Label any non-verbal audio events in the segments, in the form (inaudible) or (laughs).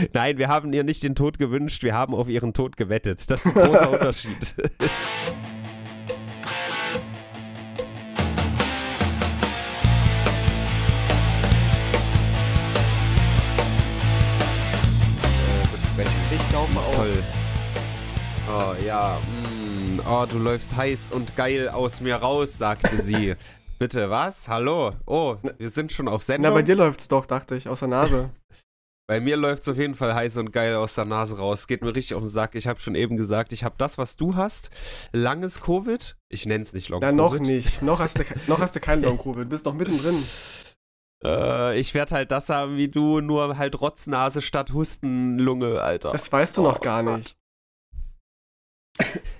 (laughs) Nein, wir haben ihr nicht den Tod gewünscht, wir haben auf ihren Tod gewettet. Das ist ein großer (laughs) Unterschied. Toll. Oh ja, mm, oh, du läufst heiß und geil aus mir raus, sagte sie. (laughs) Bitte, was? Hallo? Oh, wir sind schon auf Sendung. Na, bei dir läuft's doch, dachte ich, aus der Nase. Bei mir läuft es auf jeden Fall heiß und geil aus der Nase raus. Geht mir richtig auf den Sack. Ich habe schon eben gesagt, ich habe das, was du hast. Langes Covid. Ich nenne es nicht Long Na, Covid. noch nicht. Noch hast du, noch hast du kein Long Covid. Du Bist noch mittendrin. Äh, ich werde halt das haben wie du, nur halt Rotznase statt Hustenlunge, Alter. Das weißt du oh, noch gar Gott. nicht.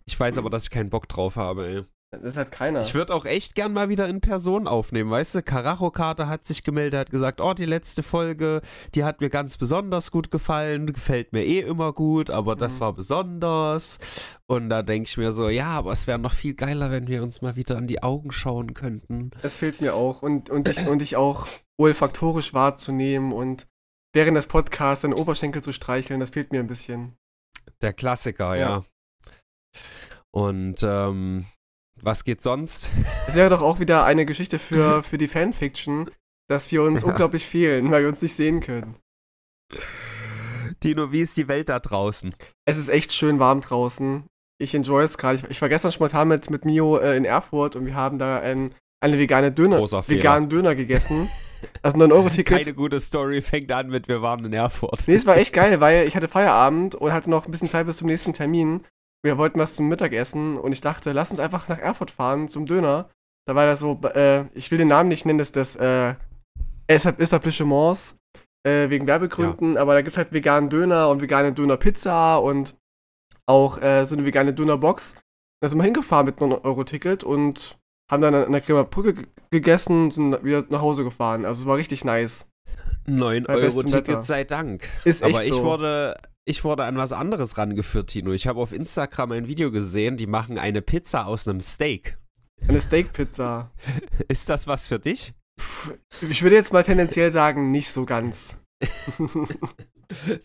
Ich weiß aber, dass ich keinen Bock drauf habe, ey. Das hat keiner. Ich würde auch echt gern mal wieder in Person aufnehmen, weißt du? Karacho Karte hat sich gemeldet, hat gesagt, oh, die letzte Folge, die hat mir ganz besonders gut gefallen, gefällt mir eh immer gut, aber das mhm. war besonders. Und da denke ich mir so, ja, aber es wäre noch viel geiler, wenn wir uns mal wieder in die Augen schauen könnten. Das fehlt mir auch und, und, ich, und ich auch olfaktorisch wahrzunehmen und während des Podcasts den Oberschenkel zu streicheln, das fehlt mir ein bisschen. Der Klassiker, ja. ja. Und ähm, was geht sonst? Es wäre doch auch wieder eine Geschichte für, (laughs) für die Fanfiction, dass wir uns ja. unglaublich fehlen, weil wir uns nicht sehen können. Tino, wie ist die Welt da draußen? Es ist echt schön warm draußen. Ich enjoy es gerade. Ich, ich, war gestern spontan mit, mit Mio äh, in Erfurt und wir haben da ein, eine vegane Döner, veganen Döner gegessen. Das also 9-Euro-Ticket. Keine gute Story fängt an mit, wir waren in Erfurt. Nee, es war echt geil, weil ich hatte Feierabend und hatte noch ein bisschen Zeit bis zum nächsten Termin wir wollten was zum Mittagessen und ich dachte, lass uns einfach nach Erfurt fahren zum Döner. Da war da so, äh, ich will den Namen nicht nennen, das ist das äh, Etablissements äh, wegen Werbegründen, ja. aber da gibt es halt veganen Döner und vegane Dönerpizza und auch äh, so eine vegane Dönerbox. Da sind wir hingefahren mit einem Euro-Ticket und haben dann an der Kremer Brücke gegessen und sind wieder nach Hause gefahren. Also es war richtig nice. 9 Euro Ticket sei Dank. Ist echt Aber ich so. wurde ich wurde an was anderes rangeführt, Tino. Ich habe auf Instagram ein Video gesehen, die machen eine Pizza aus einem Steak. Eine Steakpizza. (laughs) Ist das was für dich? Ich würde jetzt mal tendenziell sagen, nicht so ganz. (laughs)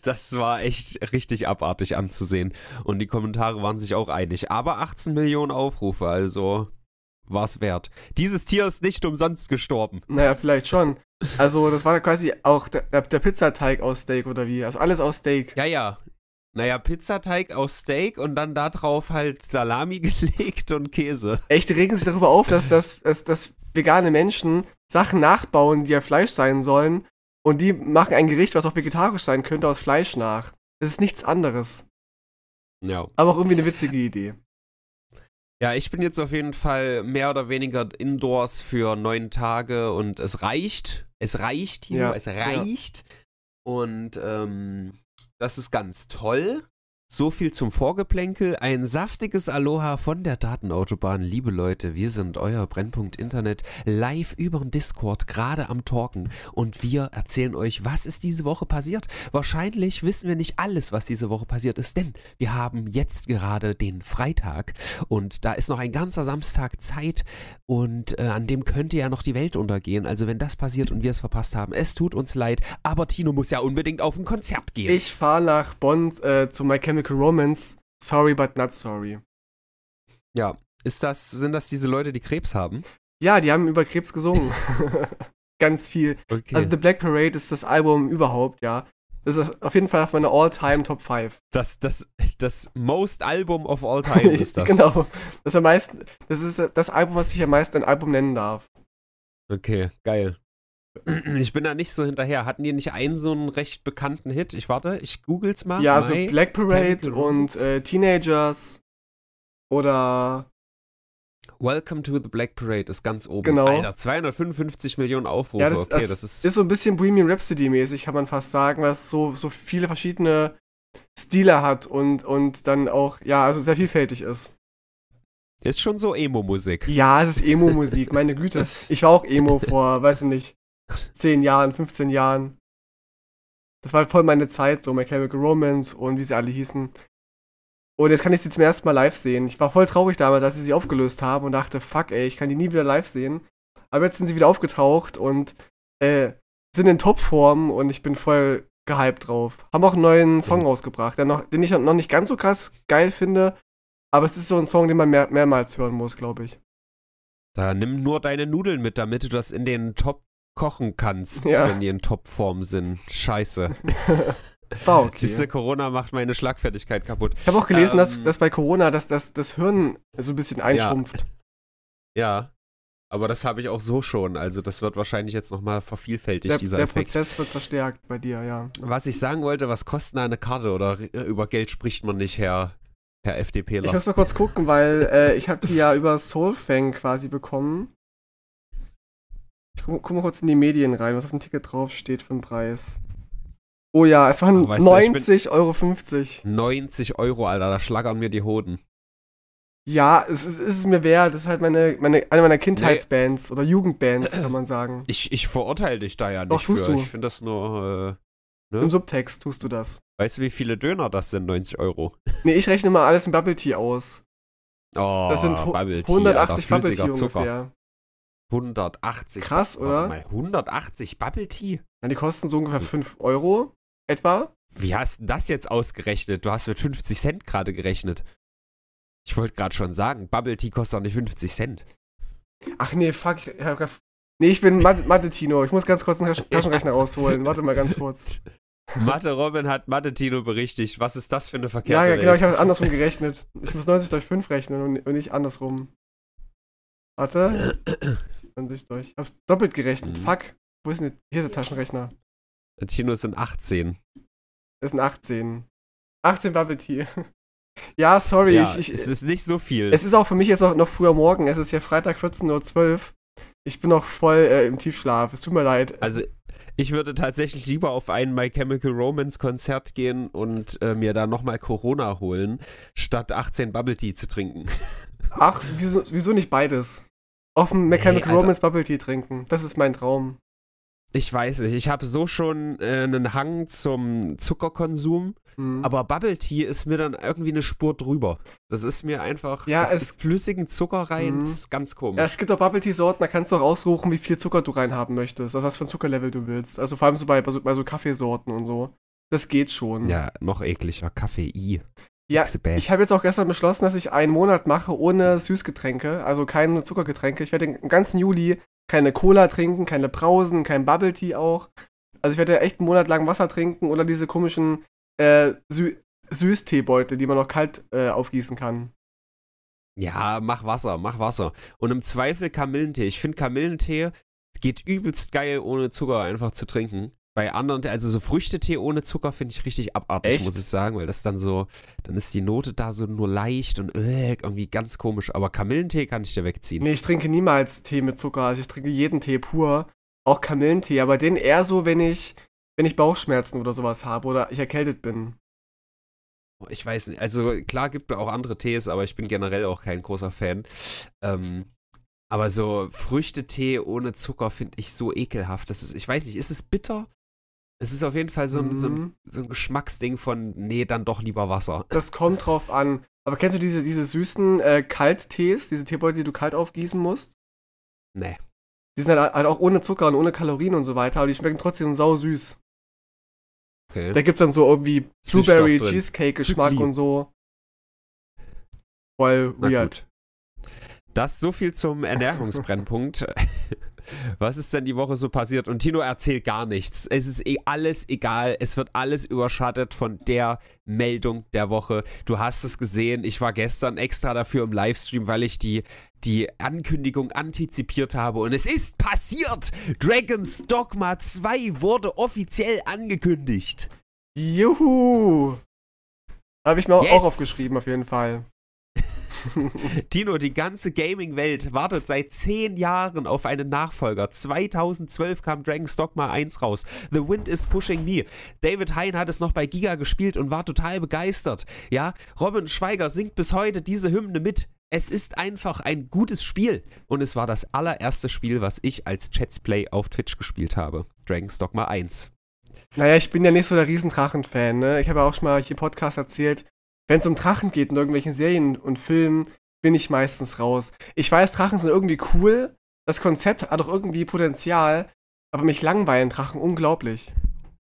Das war echt richtig abartig anzusehen. Und die Kommentare waren sich auch einig. Aber 18 Millionen Aufrufe, also war es wert. Dieses Tier ist nicht umsonst gestorben. Naja, vielleicht schon. Also, das war quasi auch der, der Pizzateig aus Steak oder wie? Also alles aus Steak. Ja, ja. Naja, Pizzateig aus Steak und dann darauf halt Salami (laughs) gelegt und Käse. Echt, regen sich darüber auf, dass, dass, dass, dass vegane Menschen Sachen nachbauen, die ja Fleisch sein sollen. Und die machen ein Gericht, was auch vegetarisch sein könnte, aus Fleisch nach. Das ist nichts anderes. Ja. Aber auch irgendwie eine witzige Idee. Ja, ich bin jetzt auf jeden Fall mehr oder weniger indoors für neun Tage und es reicht. Es reicht, hier, ja. es reicht. Ja. Und ähm, das ist ganz toll. So viel zum Vorgeplänkel. Ein saftiges Aloha von der Datenautobahn. Liebe Leute, wir sind euer Brennpunkt Internet live über den Discord, gerade am Talken. Und wir erzählen euch, was ist diese Woche passiert. Wahrscheinlich wissen wir nicht alles, was diese Woche passiert ist, denn wir haben jetzt gerade den Freitag. Und da ist noch ein ganzer Samstag Zeit. Und äh, an dem könnte ja noch die Welt untergehen. Also, wenn das passiert und wir es verpasst haben, es tut uns leid. Aber Tino muss ja unbedingt auf ein Konzert gehen. Ich fahre nach Bonn äh, zu Mike Chemical Romance, Sorry but not sorry. Ja, ist das, sind das diese Leute, die Krebs haben? Ja, die haben über Krebs gesungen. (laughs) Ganz viel. Okay. Also The Black Parade ist das Album überhaupt, ja. Das ist auf jeden Fall auf meiner All-Time Top 5. Das, das, das Most Album of All (laughs) Time ist das. genau. Das, am meisten, das ist das Album, was ich am meisten ein Album nennen darf. Okay, geil. (clears throat) Ich bin da nicht so hinterher. Hatten die nicht einen so einen recht bekannten Hit? Ich warte, ich google's mal. Ja, My so Black Parade und äh, Teenagers oder Welcome to the Black Parade ist ganz oben. Genau. Alter, 255 Millionen Aufrufe. Ja, das, okay, das, das, ist ist so ein bisschen Bohemian Rhapsody mäßig, kann man fast sagen, was so so viele verschiedene Stile hat und und dann auch ja, also sehr vielfältig ist. Ist schon so Emo-Musik. Ja, es ist Emo-Musik, meine Güte. (laughs) Ich war auch Emo vor, weiß ich nicht, 10 Jahren, 15 Jahren. Das war voll meine Zeit, so My Romans und wie sie alle hießen. Und jetzt kann ich sie zum ersten Mal live sehen. Ich war voll traurig damals, als sie sie aufgelöst haben und dachte, fuck ey, ich kann die nie wieder live sehen. Aber jetzt sind sie wieder aufgetaucht und äh, sind in Topform und ich bin voll gehypt drauf. Haben auch einen neuen Song mhm. rausgebracht, noch, den ich noch nicht ganz so krass geil finde, aber es ist so ein Song, den man mehr, mehrmals hören muss, glaube ich. Da nimm nur deine Nudeln mit, damit du das in den Top kochen kannst, ja. wenn die in Topform sind. Scheiße. (laughs) Wow, okay. Diese Corona macht meine Schlagfertigkeit kaputt. Ich habe auch gelesen, ähm, dass, dass bei Corona das, das, das Hirn so ein bisschen einschrumpft. Ja. ja. Aber das habe ich auch so schon. Also das wird wahrscheinlich jetzt nochmal vervielfältigt, der, dieser der Effekt. Der Prozess wird verstärkt bei dir, ja. Was ich sagen wollte, was kostet eine Karte oder äh, über Geld spricht man nicht, Herr, Herr FDPler? Ich muss mal kurz gucken, weil äh, ich habe die ja über Soulfang quasi bekommen. Ich guck, guck, mal kurz in die Medien rein, was auf dem Ticket drauf steht für den Preis. Oh ja, es waren 90,50 Euro. 50. 90 Euro, Alter, da schlagern mir die Hoden. Ja, es ist, es mir wert. Das ist halt meine, meine, eine meiner Kindheitsbands nee. oder Jugendbands, kann man (clears throat) sagen. Ich, ich verurteile dich da ja nicht Doch, tust für. Du. Ich finde das nur. Äh, ne? Im Subtext tust du das. Weißt du, wie viele Döner das sind, 90 Euro? (laughs) Nee, ich rechne mal alles in Bubble Tea aus. Oh, das sind Bubble Tea, 180 Alter, Bubble Tea ungefähr. Zucker. 180. Krass, oder? Mal, 180 Bubble Tea? Ja, die kosten so ungefähr 5 hm. Euro etwa. Wie hast du das jetzt ausgerechnet? Du hast mit 50 Cent gerade gerechnet. Ich wollte gerade schon sagen, Bubble Tea kostet auch nicht 50 Cent. Ach nee, fuck. Nee, ich bin Mathe-Tino. Ich muss ganz kurz einen (laughs) Taschenrechner rausholen. Warte mal ganz kurz. Mathe-Robin hat Mathe-Tino berichtigt. Was ist das für eine verkehrte Ja, ja, genau. Ich habe andersrum (laughs) gerechnet. Ich muss 90 durch 5 rechnen und nicht andersrum. Warte. 24 durch. Ich hab's doppelt gerechnet. Mhm. Fuck. Wo ist denn hier der Taschenrechner? Tino ist in 18. Das sind 18. 18 Bubble Tea. (laughs) ja, sorry. Ja, ich, ich, es ist nicht so viel. Es ist auch für mich jetzt noch, noch früher Morgen. Es ist ja Freitag 14.12 Uhr. Ich bin noch voll äh, im Tiefschlaf. Es tut mir leid. Also, ich würde tatsächlich lieber auf ein My Chemical Romance Konzert gehen und äh, mir da nochmal Corona holen, statt 18 Bubble Tea zu trinken. (laughs) Ach, wieso, wieso nicht beides? auf dem Mechanical hey, Romance Bubble Tea trinken. Das ist mein Traum. Ich weiß nicht, ich habe so schon äh, einen Hang zum Zuckerkonsum, mhm. aber Bubble Tea ist mir dann irgendwie eine Spur drüber. Das ist mir einfach, ja, es flüssigen Zucker rein, mhm. ganz komisch. Ja, es gibt auch Bubble Tea Sorten, da kannst du auch aussuchen, wie viel Zucker du reinhaben möchtest, also was für ein Zuckerlevel du willst. Also vor allem so bei, bei so, bei so Kaffeesorten und so. Das geht schon. Ja, noch ekliger, Kaffee I. Ja, ich habe jetzt auch gestern beschlossen, dass ich einen Monat mache ohne Süßgetränke, also keine Zuckergetränke. Ich werde den ganzen Juli keine Cola trinken, keine Brausen, kein Bubble Tea auch. Also ich werde echt einen Monat lang Wasser trinken oder diese komischen äh, Sü Süßteebeutel, die man noch kalt äh, aufgießen kann. Ja, mach Wasser, mach Wasser. Und im Zweifel Kamillentee. Ich finde Kamillentee geht übelst geil, ohne Zucker einfach zu trinken bei anderen, also so Früchtetee ohne Zucker finde ich richtig abartig, Echt? muss ich sagen, weil das dann so, dann ist die Note da so nur leicht und äh, irgendwie ganz komisch. Aber Kamillentee kann ich dir wegziehen. Nee, ich trinke niemals Tee mit Zucker. Also ich trinke jeden Tee pur, auch Kamillentee, aber den eher so, wenn ich, wenn ich Bauchschmerzen oder sowas habe oder ich erkältet bin. Oh, ich weiß nicht, also klar gibt es auch andere Tees, aber ich bin generell auch kein großer Fan. Ähm, aber so Früchtetee ohne Zucker finde ich so ekelhaft. Das ist, ich weiß nicht, ist es bitter? Es ist auf jeden Fall so ein, mhm. so, ein, mhm. so ein, Geschmacksding von, nee, dann doch lieber Wasser. (laughs) Das kommt drauf an. Aber kennst du diese, diese süßen äh, Kalttees, diese Teebeutel, die du kalt aufgießen musst? Nee. Die sind halt, halt, auch ohne Zucker und ohne Kalorien und so weiter, aber die schmecken trotzdem sau süß. Okay. Da gibt's dann so irgendwie Blueberry Cheesecake Geschmack Zykli. und so. Voll Na weird. Gut. Das so viel zum Ernährungsbrennpunkt. (laughs) Was ist denn die Woche so passiert? Und Tino erzählt gar nichts. Es ist eh alles egal. Es wird alles überschattet von der Meldung der Woche. Du hast es gesehen. Ich war gestern extra dafür im Livestream, weil ich die, die Ankündigung antizipiert habe. Und es ist passiert! Dragon's Dogma 2 wurde offiziell angekündigt. Juhu! Habe ich mir yes. auch aufgeschrieben, auf jeden Fall. (laughs) Tino, die ganze Gaming-Welt wartet seit zehn Jahren auf einen Nachfolger. 2012 kam Dragon's Dogma 1 raus. The Wind is Pushing Me. David Hein hat es noch bei Giga gespielt und war total begeistert. Ja, Robin Schweiger singt bis heute diese Hymne mit. Es ist einfach ein gutes Spiel. Und es war das allererste Spiel, was ich als Chatsplay auf Twitch gespielt habe. Dragon's Dogma 1. Naja, ich bin ja nicht so der Riesendrachen-Fan. Ne? Ich habe ja auch schon mal hier im Podcast erzählt, wenn es um Drachen geht in irgendwelchen Serien und Filmen, bin ich meistens raus. Ich weiß, Drachen sind irgendwie cool, das Konzept hat auch irgendwie Potenzial, aber mich langweilen Drachen unglaublich.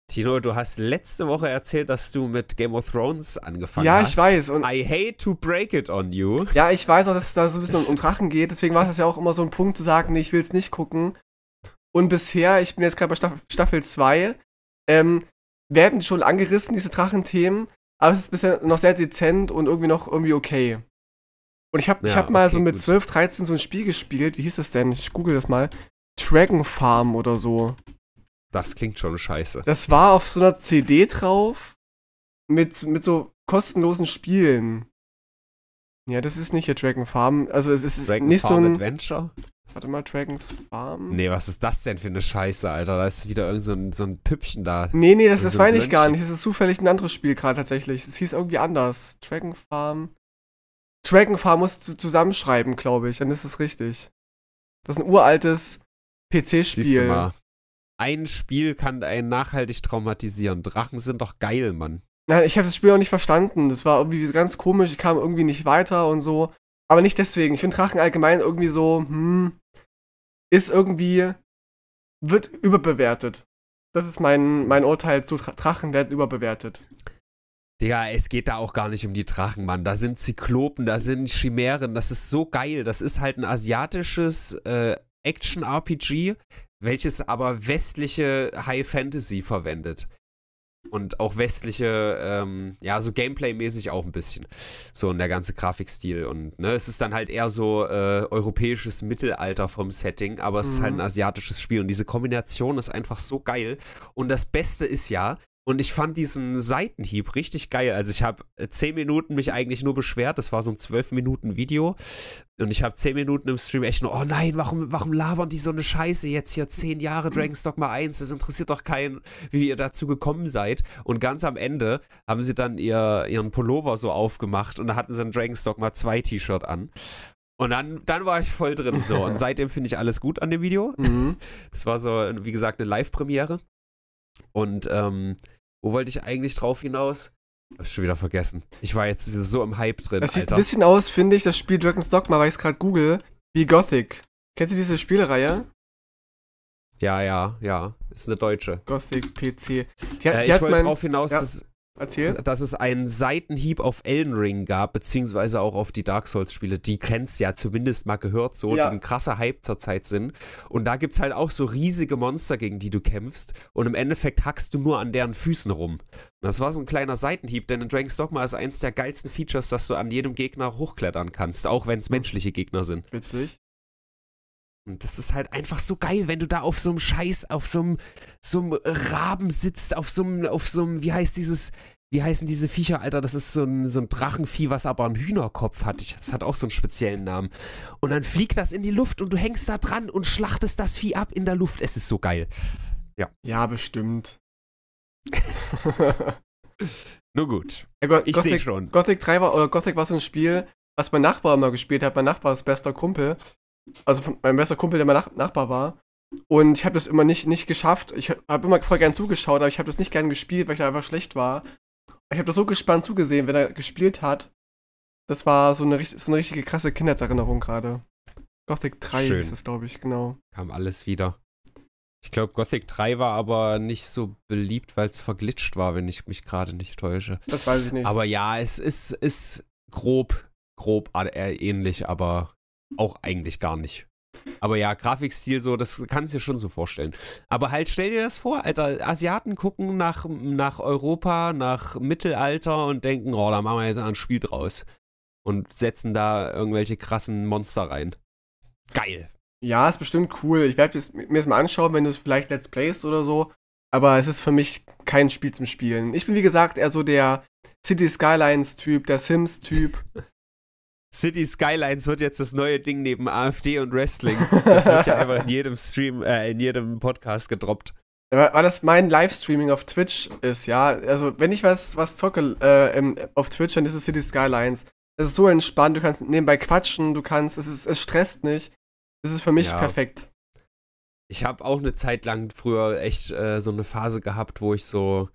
Tino, du hast letzte Woche erzählt, dass du mit Game of Thrones angefangen hast. Ja, ich weiß. Und I hate to break it on you. Ja, ich weiß auch, dass es da so ein bisschen um, Drachen geht. Deswegen war es ja auch immer so ein Punkt zu sagen, nee, ich will es nicht gucken. Und bisher, ich bin jetzt gerade bei Staffel 2, ähm, werden schon angerissen, diese Drachenthemen aber es ist bisher noch sehr dezent und irgendwie noch irgendwie okay. Und ich habe ja, hab mal okay, so mit gut. 12, 13 so ein Spiel gespielt. Wie hieß das denn? Ich google das mal. Dragon Farm oder so. Das klingt schon scheiße. Das war auf so einer CD drauf mit, mit so kostenlosen Spielen. Ja, das ist nicht hier Dragon Farm. Also es ist Dragon nicht Farm so ein Adventure. Warte mal, Dragons Farm. Nee, was ist das denn für eine Scheiße, Alter? Da ist wieder irgend so ein, so ein Püppchen da. Nee, nee, das, das so meine ich gar nicht. Das ist zufällig ein anderes Spiel gerade tatsächlich. Es hieß irgendwie anders. Dragon Farm. Dragon Farm musst du zusammenschreiben, glaube ich. Dann ist es richtig. Das ist ein uraltes PC-Spiel. Ein Spiel kann einen nachhaltig traumatisieren. Drachen sind doch geil, Mann. Nein, ich habe das Spiel auch nicht verstanden. Das war irgendwie ganz komisch. Ich kam irgendwie nicht weiter und so. Aber nicht deswegen. Ich finde Drachen allgemein irgendwie so, hm, ist irgendwie, wird überbewertet. Das ist mein, mein Urteil zu Drachen werden überbewertet. Digga, es geht da auch gar nicht um die Drachen, Mann. Da sind Zyklopen, da sind Chimären, das ist so geil. Das ist halt ein asiatisches äh, Action-RPG, welches aber westliche High Fantasy verwendet und auch westliche, ähm, ja, so Gameplay-mäßig auch ein bisschen. So in der ganze Grafikstil und ne, es ist dann halt eher so äh, europäisches Mittelalter vom Setting, aber es ist halt ein mhm. asiatisches Spiel und diese Kombination ist einfach so geil. Und das Beste ist ja, und ich fand diesen Seitenhieb richtig geil. Also ich habe äh, zehn Minuten mich eigentlich nur beschwert. Das war so ein zwölf Minuten Video. Und ich habe zehn Minuten im Stream echt nur, oh nein, warum, warum labern die so eine Scheiße jetzt hier? Zehn Jahre Dragon's Dogma 1, das interessiert doch keinen, wie ihr dazu gekommen seid. Und ganz am Ende haben sie dann ihr, ihren Pullover so aufgemacht und da hatten sie ein Dragon's Dogma 2 T-Shirt an. Und dann, dann war ich voll drin so. Und (laughs) seitdem finde ich alles gut an dem Video. Mhm. Das war so, wie gesagt, eine Live-Premiere. Und ähm, wo wollte ich eigentlich drauf hinaus? Hab's schon wieder vergessen. Ich war jetzt so im Hype drin. Das Alter. sieht ein bisschen aus, finde ich, das Spiel Dragon's Dogma, weil ich es gerade google, wie Gothic. Kennst du diese Spielreihe? Ja, ja, ja. Ist eine deutsche. Gothic PC. Die, hat, äh, die ich wollte drauf hinaus, ja. dass, Erzähl. dass es einen Seitenhieb auf Elden Ring gab, beziehungsweise auch auf die Dark Souls-Spiele, die kennst ja zumindest mal gehört, so, ja. die ein krasser Hype zurzeit sind. Und da gibt es halt auch so riesige Monster, gegen die du kämpfst. Und im Endeffekt hackst du nur an deren Füßen rum. Und das war so ein kleiner Seitenhieb, denn in Dragon's Dogma ist eins der geilsten Features, dass du an jedem Gegner hochklettern kannst, auch wenn es hm. menschliche Gegner sind. Witzig. Und das ist halt einfach so geil, wenn du da auf so einem Scheiß, auf so einem, Raben sitzt, auf so einem, auf so einem, wie heißt dieses, wie heißen diese Viecher, Alter? Das ist so ein, so ein Drachenvieh, was aber einen Hühnerkopf hat. Ich, das hat auch so einen speziellen Namen. Und dann fliegt das in die Luft und du hängst da dran und schlachtest das Vieh ab in der Luft. Es ist so geil. Ja. Ja, bestimmt. (laughs) (laughs) Nur gut. Ja, Go ich sehe schon. Gothic 3 war, oder Gothic war so ein Spiel, was mein Nachbar immer gespielt hat. Mein Nachbar ist bester Kumpel also von meinem besten Kumpel, der mein Nach Nachbar war. Und ich habe das immer nicht, nicht geschafft. Ich habe immer voll gern zugeschaut, aber ich habe das nicht gern gespielt, weil ich da einfach schlecht war. Ich habe das so gespannt zugesehen, wenn er gespielt hat. Das war so eine, so eine richtige krasse Kindheitserinnerung gerade. Gothic 3 Schön. ist das, glaube ich, genau. Kam alles wieder. Ich glaube, Gothic 3 war aber nicht so beliebt, weil es verglitscht war, wenn ich mich gerade nicht täusche. Das weiß ich nicht. Aber ja, es ist, ist grob, grob äh, ähnlich, aber auch eigentlich gar nicht. Aber ja, Grafikstil so, das kannst du dir schon so vorstellen. Aber halt, stell dir das vor, Alter, Asiaten gucken nach, nach Europa, nach Mittelalter und denken, oh, da machen wir jetzt ein Spiel draus. Und setzen da irgendwelche krassen Monster rein. Geil. Ja, ist bestimmt cool. Ich werde mir das mal anschauen, wenn du es vielleicht Let's Playst oder so. Aber es ist für mich kein Spiel zum Spielen. Ich bin, wie gesagt, eher so der City Skylines-Typ, der Sims-Typ. (laughs) City Skylines wird jetzt das neue Ding neben AfD und Wrestling. (laughs) Das wird ja einfach in jedem Stream, äh, in jedem Podcast gedroppt. weil das mein Livestreaming auf Twitch ist, ja. Also, wenn ich was, was zocke äh, auf Twitch, dann ist es City Skylines. Es ist so entspannt, du kannst nebenbei quatschen, du kannst, es, ist, es stresst nicht. Es ist für mich ja. perfekt. Ich habe auch eine Zeit lang früher echt äh, so eine Phase gehabt, wo ich so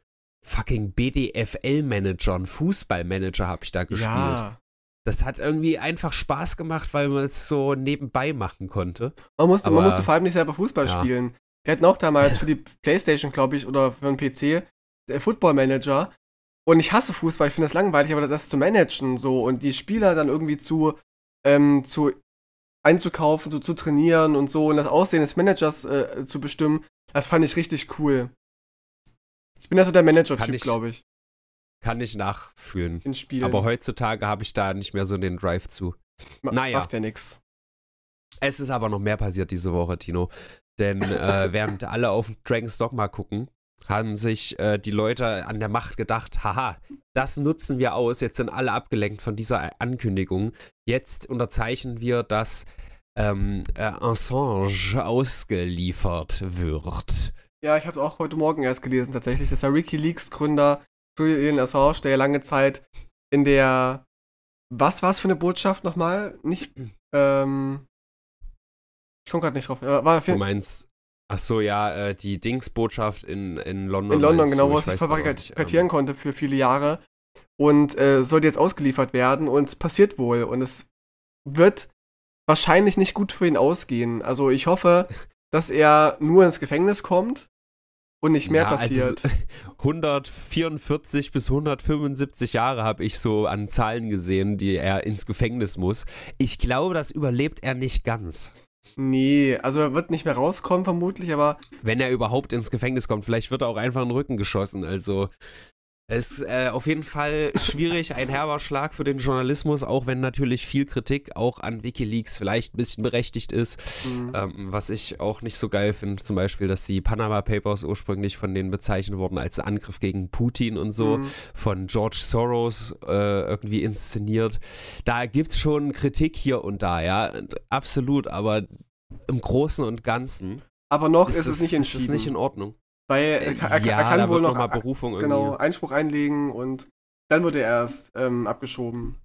fucking BDFL-Manager, einen Fußballmanager habe ich da gespielt. Ja das hat irgendwie einfach Spaß gemacht, weil man es so nebenbei machen konnte. Man musste, Aber, man musste vor allem nicht selber Fußball ja. spielen. Wir hatten auch damals für die (laughs) Playstation, glaube ich, oder für den PC, der Football Manager. Und ich hasse Fußball, ich finde das langweilig, aber das zu managen so und die Spieler dann irgendwie zu, ähm, zu einzukaufen, so zu trainieren und so und das Aussehen des Managers äh, zu bestimmen, das fand ich richtig cool. Ich bin ja so der Manager-Typ, glaube ich. Kann ich nachfühlen. In Aber heutzutage habe ich da nicht mehr so den Drive zu. Ma naja. Macht ja nichts. Es ist aber noch mehr passiert diese Woche, Tino. Denn äh, (laughs) während alle auf Dragon's Dogma gucken, haben sich äh, die Leute an der Macht gedacht, haha, das nutzen wir aus, jetzt sind alle abgelenkt von dieser Ankündigung. Jetzt unterzeichnen wir, dass ähm, äh, Assange ausgeliefert wird. Ja, ich habe es auch heute Morgen erst gelesen tatsächlich, dass der WikiLeaks-Gründer Julian Assange, der lange Zeit in der was war es für eine Botschaft nochmal? Nicht, (clears throat) ähm, ich komme gerade nicht drauf. War du meinst, ach so, ja, äh, die Dingsbotschaft in, in London. In London, genau, wo es sich verbarrikadieren ähm, konnte für viele Jahre. Und äh, sollte jetzt ausgeliefert werden und es passiert wohl. Und es wird wahrscheinlich nicht gut für ihn ausgehen. Also ich hoffe, dass er nur ins Gefängnis kommt und nicht mehr ja, also passiert. Also (laughs) 144 bis 175 Jahre habe ich so an Zahlen gesehen, die er ins Gefängnis muss. Ich glaube, das überlebt er nicht ganz. Nee, also er wird nicht mehr rauskommen vermutlich, aber... Wenn er überhaupt ins Gefängnis kommt, vielleicht wird er auch einfach in den Rücken geschossen, also... Es ist äh, auf jeden Fall schwierig, ein herber Schlag für den Journalismus, auch wenn natürlich viel Kritik auch an Wikileaks vielleicht ein bisschen berechtigt ist. Mhm. Ähm, was ich auch nicht so geil finde, zum Beispiel, dass die Panama Papers ursprünglich von denen bezeichnet wurden als Angriff gegen Putin und so, mhm. von George Soros äh, irgendwie inszeniert. Da gibt es schon Kritik hier und da, ja, absolut, aber im Großen und Ganzen. Aber noch ist, ist es, nicht entschieden. Ist es nicht in Ordnung. Weil er, er, ja, er kann wohl noch, noch Berufung irgendwie. genau, Einspruch einlegen und dann wird er erst ähm, abgeschoben.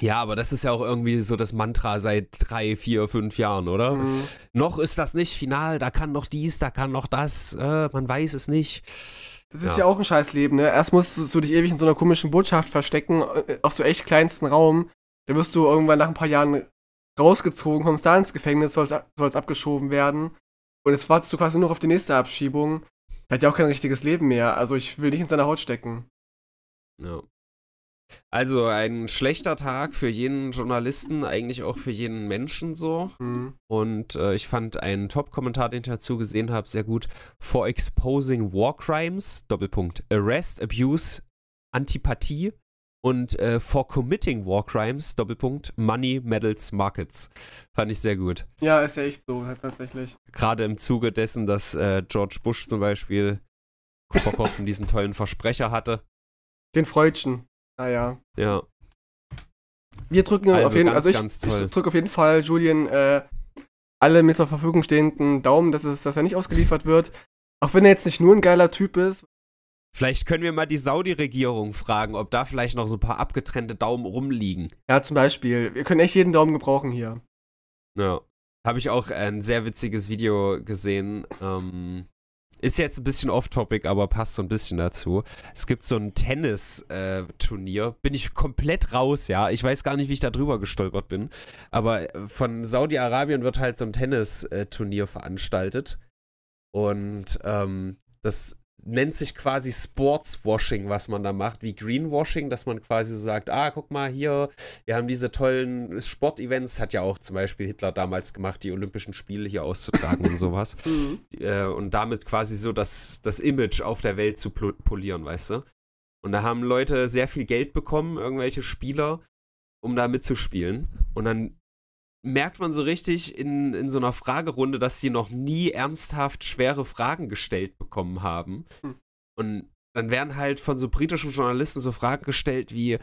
Ja, aber das ist ja auch irgendwie so das Mantra seit drei, vier, fünf Jahren, oder? Mhm. Noch ist das nicht final, da kann noch dies, da kann noch das, äh, man weiß es nicht. Das ist ja. ja auch ein scheiß Leben, ne? Erst musst du dich ewig in so einer komischen Botschaft verstecken, äh, auf so echt kleinsten Raum. Dann wirst du irgendwann nach ein paar Jahren rausgezogen, kommst da ins Gefängnis, sollst, sollst abgeschoben werden. Und jetzt wartest du quasi nur auf die nächste Abschiebung. Er hat ja auch kein richtiges Leben mehr. Also ich will nicht in seiner Haut stecken. Ja. Also ein schlechter Tag für jeden Journalisten, eigentlich auch für jeden Menschen so. Mhm. Und äh, ich fand einen Top-Kommentar, den ich dazu gesehen habe, sehr gut. For exposing war crimes, Doppelpunkt, arrest, abuse, Antipathie und äh, for committing war crimes, Doppelpunkt, money, medals, markets. Fand ich sehr gut. Ja, ist ja echt so, halt tatsächlich. Gerade im Zuge dessen, dass äh, George Bush zum Beispiel vor (laughs) kurzem diesen tollen Versprecher hatte. Den Freudschen. Naja. Ah, ja. Wir drücken also auf jeden Fall, also ich, ich drücke auf jeden Fall Julian äh, alle mir zur Verfügung stehenden Daumen, dass, es, dass er nicht ausgeliefert wird. Auch wenn er jetzt nicht nur ein geiler Typ ist, Vielleicht können wir mal die Saudi-Regierung fragen, ob da vielleicht noch so ein paar abgetrennte Daumen rumliegen. Ja, zum Beispiel. Wir können echt jeden Daumen gebrauchen hier. Ja. Habe ich auch ein sehr witziges Video gesehen. Ähm, ist jetzt ein bisschen off-topic, aber passt so ein bisschen dazu. Es gibt so ein Tennis-Turnier. Äh, bin ich komplett raus, ja. Ich weiß gar nicht, wie ich da drüber gestolpert bin. Aber äh, von Saudi-Arabien wird halt so ein Tennis-Turnier äh, veranstaltet. Und ähm, das nennt sich quasi Sportswashing, was man da macht, wie Greenwashing, dass man quasi sagt, ah, guck mal hier, wir haben diese tollen Sportevents, hat ja auch zum Beispiel Hitler damals gemacht, die Olympischen Spiele hier auszutragen und sowas. (laughs) Mhm. äh, und damit quasi so das, das Image auf der Welt zu polieren, weißt du? Und da haben Leute sehr viel Geld bekommen, irgendwelche Spieler, um da mitzuspielen. Und dann merkt man so richtig in, in so einer Fragerunde, dass sie noch nie ernsthaft schwere Fragen gestellt bekommen haben. Hm. Und dann werden halt von so britischen Journalisten so Fragen gestellt wie,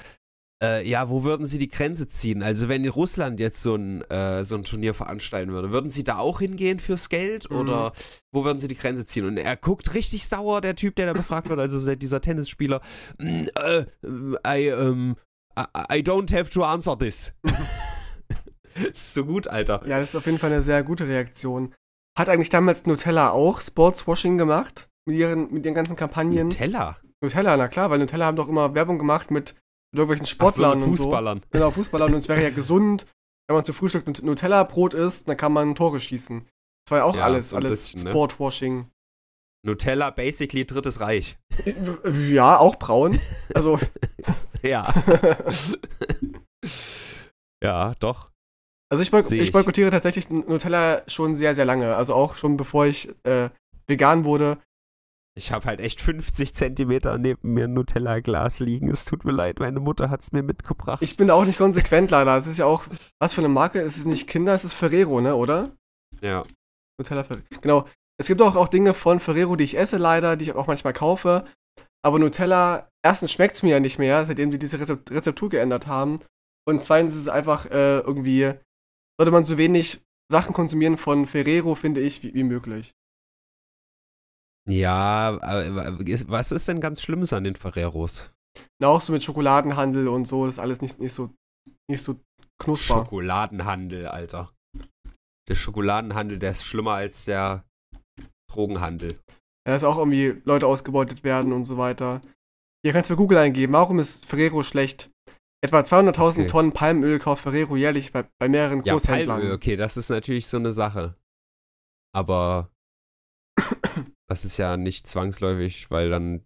äh, ja, wo würden sie die Grenze ziehen? Also wenn Russland jetzt so ein, äh, so ein Turnier veranstalten würde, würden sie da auch hingehen fürs Geld mhm. oder wo würden sie die Grenze ziehen? Und er guckt richtig sauer, der Typ, der da befragt wird, also dieser Tennisspieler. Mm, äh, I, um, I, I don't have to answer this. (laughs) (laughs) ist so gut, Alter. Ja, das ist auf jeden Fall eine sehr gute Reaktion. Hat eigentlich damals Nutella auch Sportswashing gemacht? Mit ihren, mit ihren ganzen Kampagnen? Nutella? Nutella, na klar, weil Nutella haben doch immer Werbung gemacht mit irgendwelchen Sportlern so, und Fußballern. So. (laughs) Genau, Fußballern. und es wäre ja gesund, wenn man zu Frühstück Nutella-Brot isst, dann kann man Tore schießen. Das war ja auch ja, alles, so alles bisschen, ne? Sportwashing. Ne? Nutella, basically drittes Reich. (laughs) Ja, auch braun. Also. ja. ja, doch. Also ich, boyk ich. ich boykottiere tatsächlich Nutella schon sehr, sehr lange. Also auch schon bevor ich äh, vegan wurde. Ich habe halt echt 50 Zentimeter neben mir Nutella-Glas liegen. Es tut mir leid, meine Mutter hat es mir mitgebracht. Ich bin auch nicht konsequent, leider. Es ist ja auch, was für eine Marke? Es ist nicht Kinder, es ist Ferrero, ne, oder? Ja. Nutella Ferrero. Genau. Es gibt auch, auch Dinge von Ferrero, die ich esse leider, die ich auch manchmal kaufe. Aber Nutella, erstens schmeckt es mir ja nicht mehr, seitdem sie diese Rezeptur geändert haben. Und zweitens ist es einfach äh, irgendwie sollte man so wenig Sachen konsumieren von Ferrero, finde ich, wie, wie möglich. Ja, was ist denn ganz Schlimmes an den Ferreros? Na, auch so mit Schokoladenhandel und so, das ist alles nicht, nicht, so, nicht so knusper. Schokoladenhandel, Alter. Der Schokoladenhandel, der ist schlimmer als der Drogenhandel. Ja, dass auch irgendwie Leute ausgebeutet werden und so weiter. Hier kannst du bei Google eingeben, warum ist Ferrero schlecht? Etwa 200.000 okay. Tonnen Palmöl kauft Ferrero jährlich bei, bei mehreren ja, Palmöl, okay, das ist natürlich so eine Sache. Aber (coughs) das ist ja nicht zwangsläufig, weil dann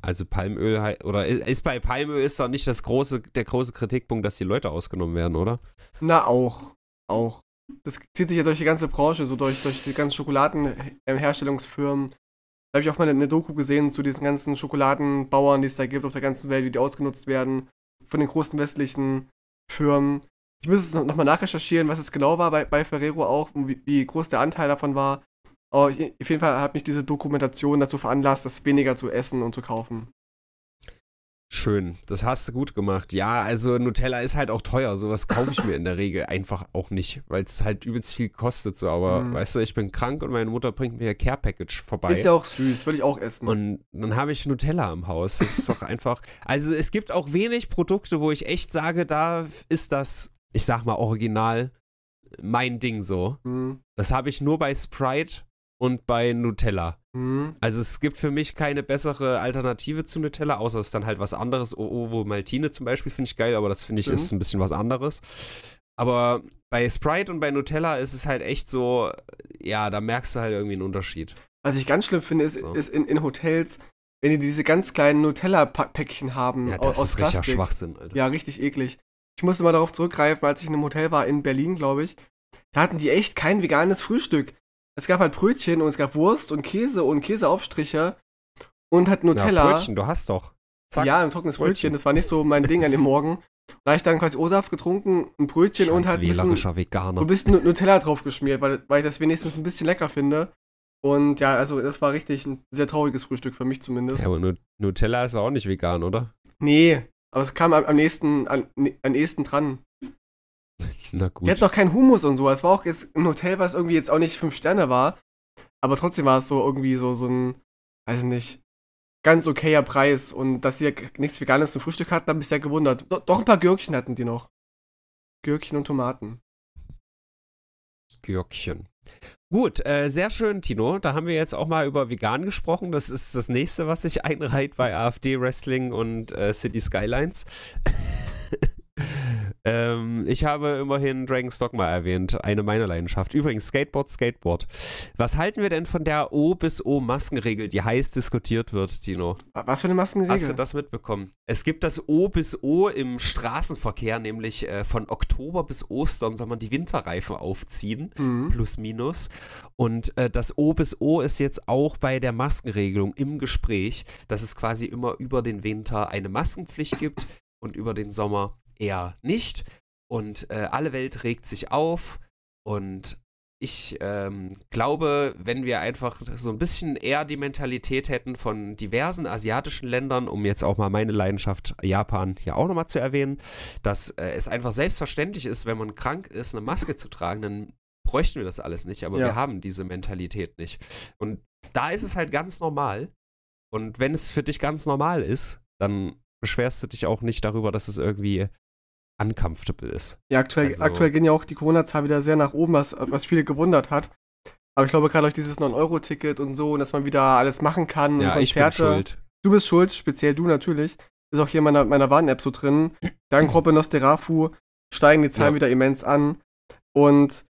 also Palmöl oder ist bei Palmöl ist doch nicht das große der große Kritikpunkt, dass die Leute ausgenommen werden, oder? Na auch, auch. Das zieht sich ja durch die ganze Branche, so durch, durch die ganzen Schokoladenherstellungsfirmen. Da habe ich auch mal eine Doku gesehen zu diesen ganzen Schokoladenbauern, die es da gibt auf der ganzen Welt, wie die ausgenutzt werden von den großen westlichen Firmen. Ich müsste es nochmal noch, noch nachrecherchieren, was es genau war bei, bei Ferrero auch und wie, wie groß der Anteil davon war. Aber ich, auf jeden Fall hat mich diese Dokumentation dazu veranlasst, das weniger zu essen und zu kaufen. Schön, das hast du gut gemacht. Ja, also Nutella ist halt auch teuer. Sowas kaufe ich mir in der Regel einfach auch nicht, weil es halt übelst viel kostet. So, aber mhm. weißt du, ich bin krank und meine Mutter bringt mir ihr Care Package vorbei. Ist ja auch süß, würde ich auch essen. Und dann habe ich Nutella im Haus. Das ist doch einfach. (laughs) Also es gibt auch wenig Produkte, wo ich echt sage, da ist das, ich sag mal original, mein Ding so. Mhm. Das habe ich nur bei Sprite und bei Nutella. Mhm. Also es gibt für mich keine bessere Alternative zu Nutella, außer es ist dann halt was anderes. Ovo oh, oh, Maltine zum Beispiel finde ich geil, aber das finde ich mhm. ist ein bisschen was anderes. Aber bei Sprite und bei Nutella ist es halt echt so, ja, da merkst du halt irgendwie einen Unterschied. Was ich ganz schlimm finde, ist, so. ist in, in, Hotels, wenn die diese ganz kleinen Nutella-Päckchen haben. Ja, das aus, ist Plastik. richtiger Schwachsinn, Alter. Ja, richtig eklig. Ich musste mal darauf zurückgreifen, als ich in einem Hotel war in Berlin, glaube ich. Da hatten die echt kein veganes Frühstück es gab halt Brötchen und es gab Wurst und Käse und Käseaufstriche und halt Nutella. Ja, Brötchen, du hast doch. Zack, ja, ein trockenes Brötchen. Brötchen. das war nicht so mein Ding an dem Morgen. Da ich dann quasi O-Saft getrunken, ein Brötchen Scheiß und halt ein bisschen, Veganer. ein bisschen Nutella draufgeschmiert, weil, weil ich das wenigstens ein bisschen lecker finde. Und ja, also das war richtig ein sehr trauriges Frühstück für mich zumindest. Ja, aber Nutella ist auch nicht vegan, oder? Nee, aber es kam am, am nächsten, am nächsten dran. Na gut. Die hatten doch keinen Humus und so. Es war auch jetzt ein Hotel, was irgendwie jetzt auch nicht 5 Sterne war. Aber trotzdem war es so irgendwie so, so ein, weiß ich nicht, ganz okayer Preis. Und dass sie nichts Veganes zum Frühstück hatten, habe ich sehr gewundert. Do doch ein paar Gürkchen hatten die noch. Gürkchen und Tomaten. Gürkchen. Gut, äh, sehr schön, Tino. Da haben wir jetzt auch mal über vegan gesprochen. Das ist das nächste, was sich einreiht bei AfD Wrestling und äh, City Skylines. (laughs) ähm, ich habe immerhin Dragon's Dogma erwähnt, eine meiner Leidenschaft. Übrigens, Skateboard, Skateboard. Was halten wir denn von der O bis O Maskenregel, die heiß diskutiert wird, Tino? Was für eine Maskenregel? Hast du das mitbekommen? Es gibt das O bis O im Straßenverkehr, nämlich äh, von Oktober bis Ostern soll man die Winterreifen aufziehen, mhm. plus minus. Und äh, das O bis O ist jetzt auch bei der Maskenregelung im Gespräch, dass es quasi immer über den Winter eine Maskenpflicht gibt und über den Sommer eher nicht. Und äh, alle Welt regt sich auf. Und ich ähm, glaube, wenn wir einfach so ein bisschen eher die Mentalität hätten von diversen asiatischen Ländern, um jetzt auch mal meine Leidenschaft Japan hier auch nochmal zu erwähnen, dass äh, es einfach selbstverständlich ist, wenn man krank ist, eine Maske zu tragen, dann bräuchten wir das alles nicht. Aber ja. wir haben diese Mentalität nicht. Und da ist es halt ganz normal. Und wenn es für dich ganz normal ist, dann beschwerst du dich auch nicht darüber, dass es irgendwie uncomfortable ist. Ja, aktuell, also, aktuell gehen ja auch die Corona-Zahlen wieder sehr nach oben, was, was viele gewundert hat. Aber ich glaube gerade durch dieses 9-Euro-Ticket und so, und dass man wieder alles machen kann ja, und Konzerte. Ich bin schuld. Du bist schuld, speziell du natürlich. Ist auch hier in meiner, meiner Warn-App so drin. Dank (clears throat) Robin Nosterafu steigen die Zahlen ja. wieder immens an. Und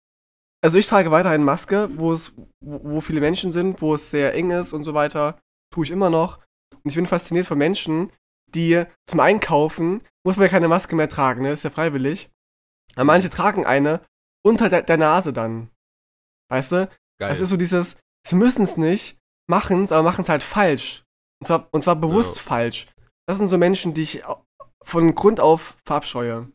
also ich trage weiterhin Maske, wo es, wo, viele Menschen sind, wo es sehr eng ist und so weiter. Tue ich immer noch. Und ich bin fasziniert von Menschen, die zum Einkaufen muss man ja keine Maske mehr tragen, ne? Ist ja freiwillig. Aber manche tragen eine unter der, der Nase dann. Weißt du? Geil. Das ist so dieses, sie müssen es nicht, machen es, aber machen es halt falsch. Und zwar, und zwar bewusst ja. falsch. Das sind so Menschen, die ich von Grund auf verabscheue.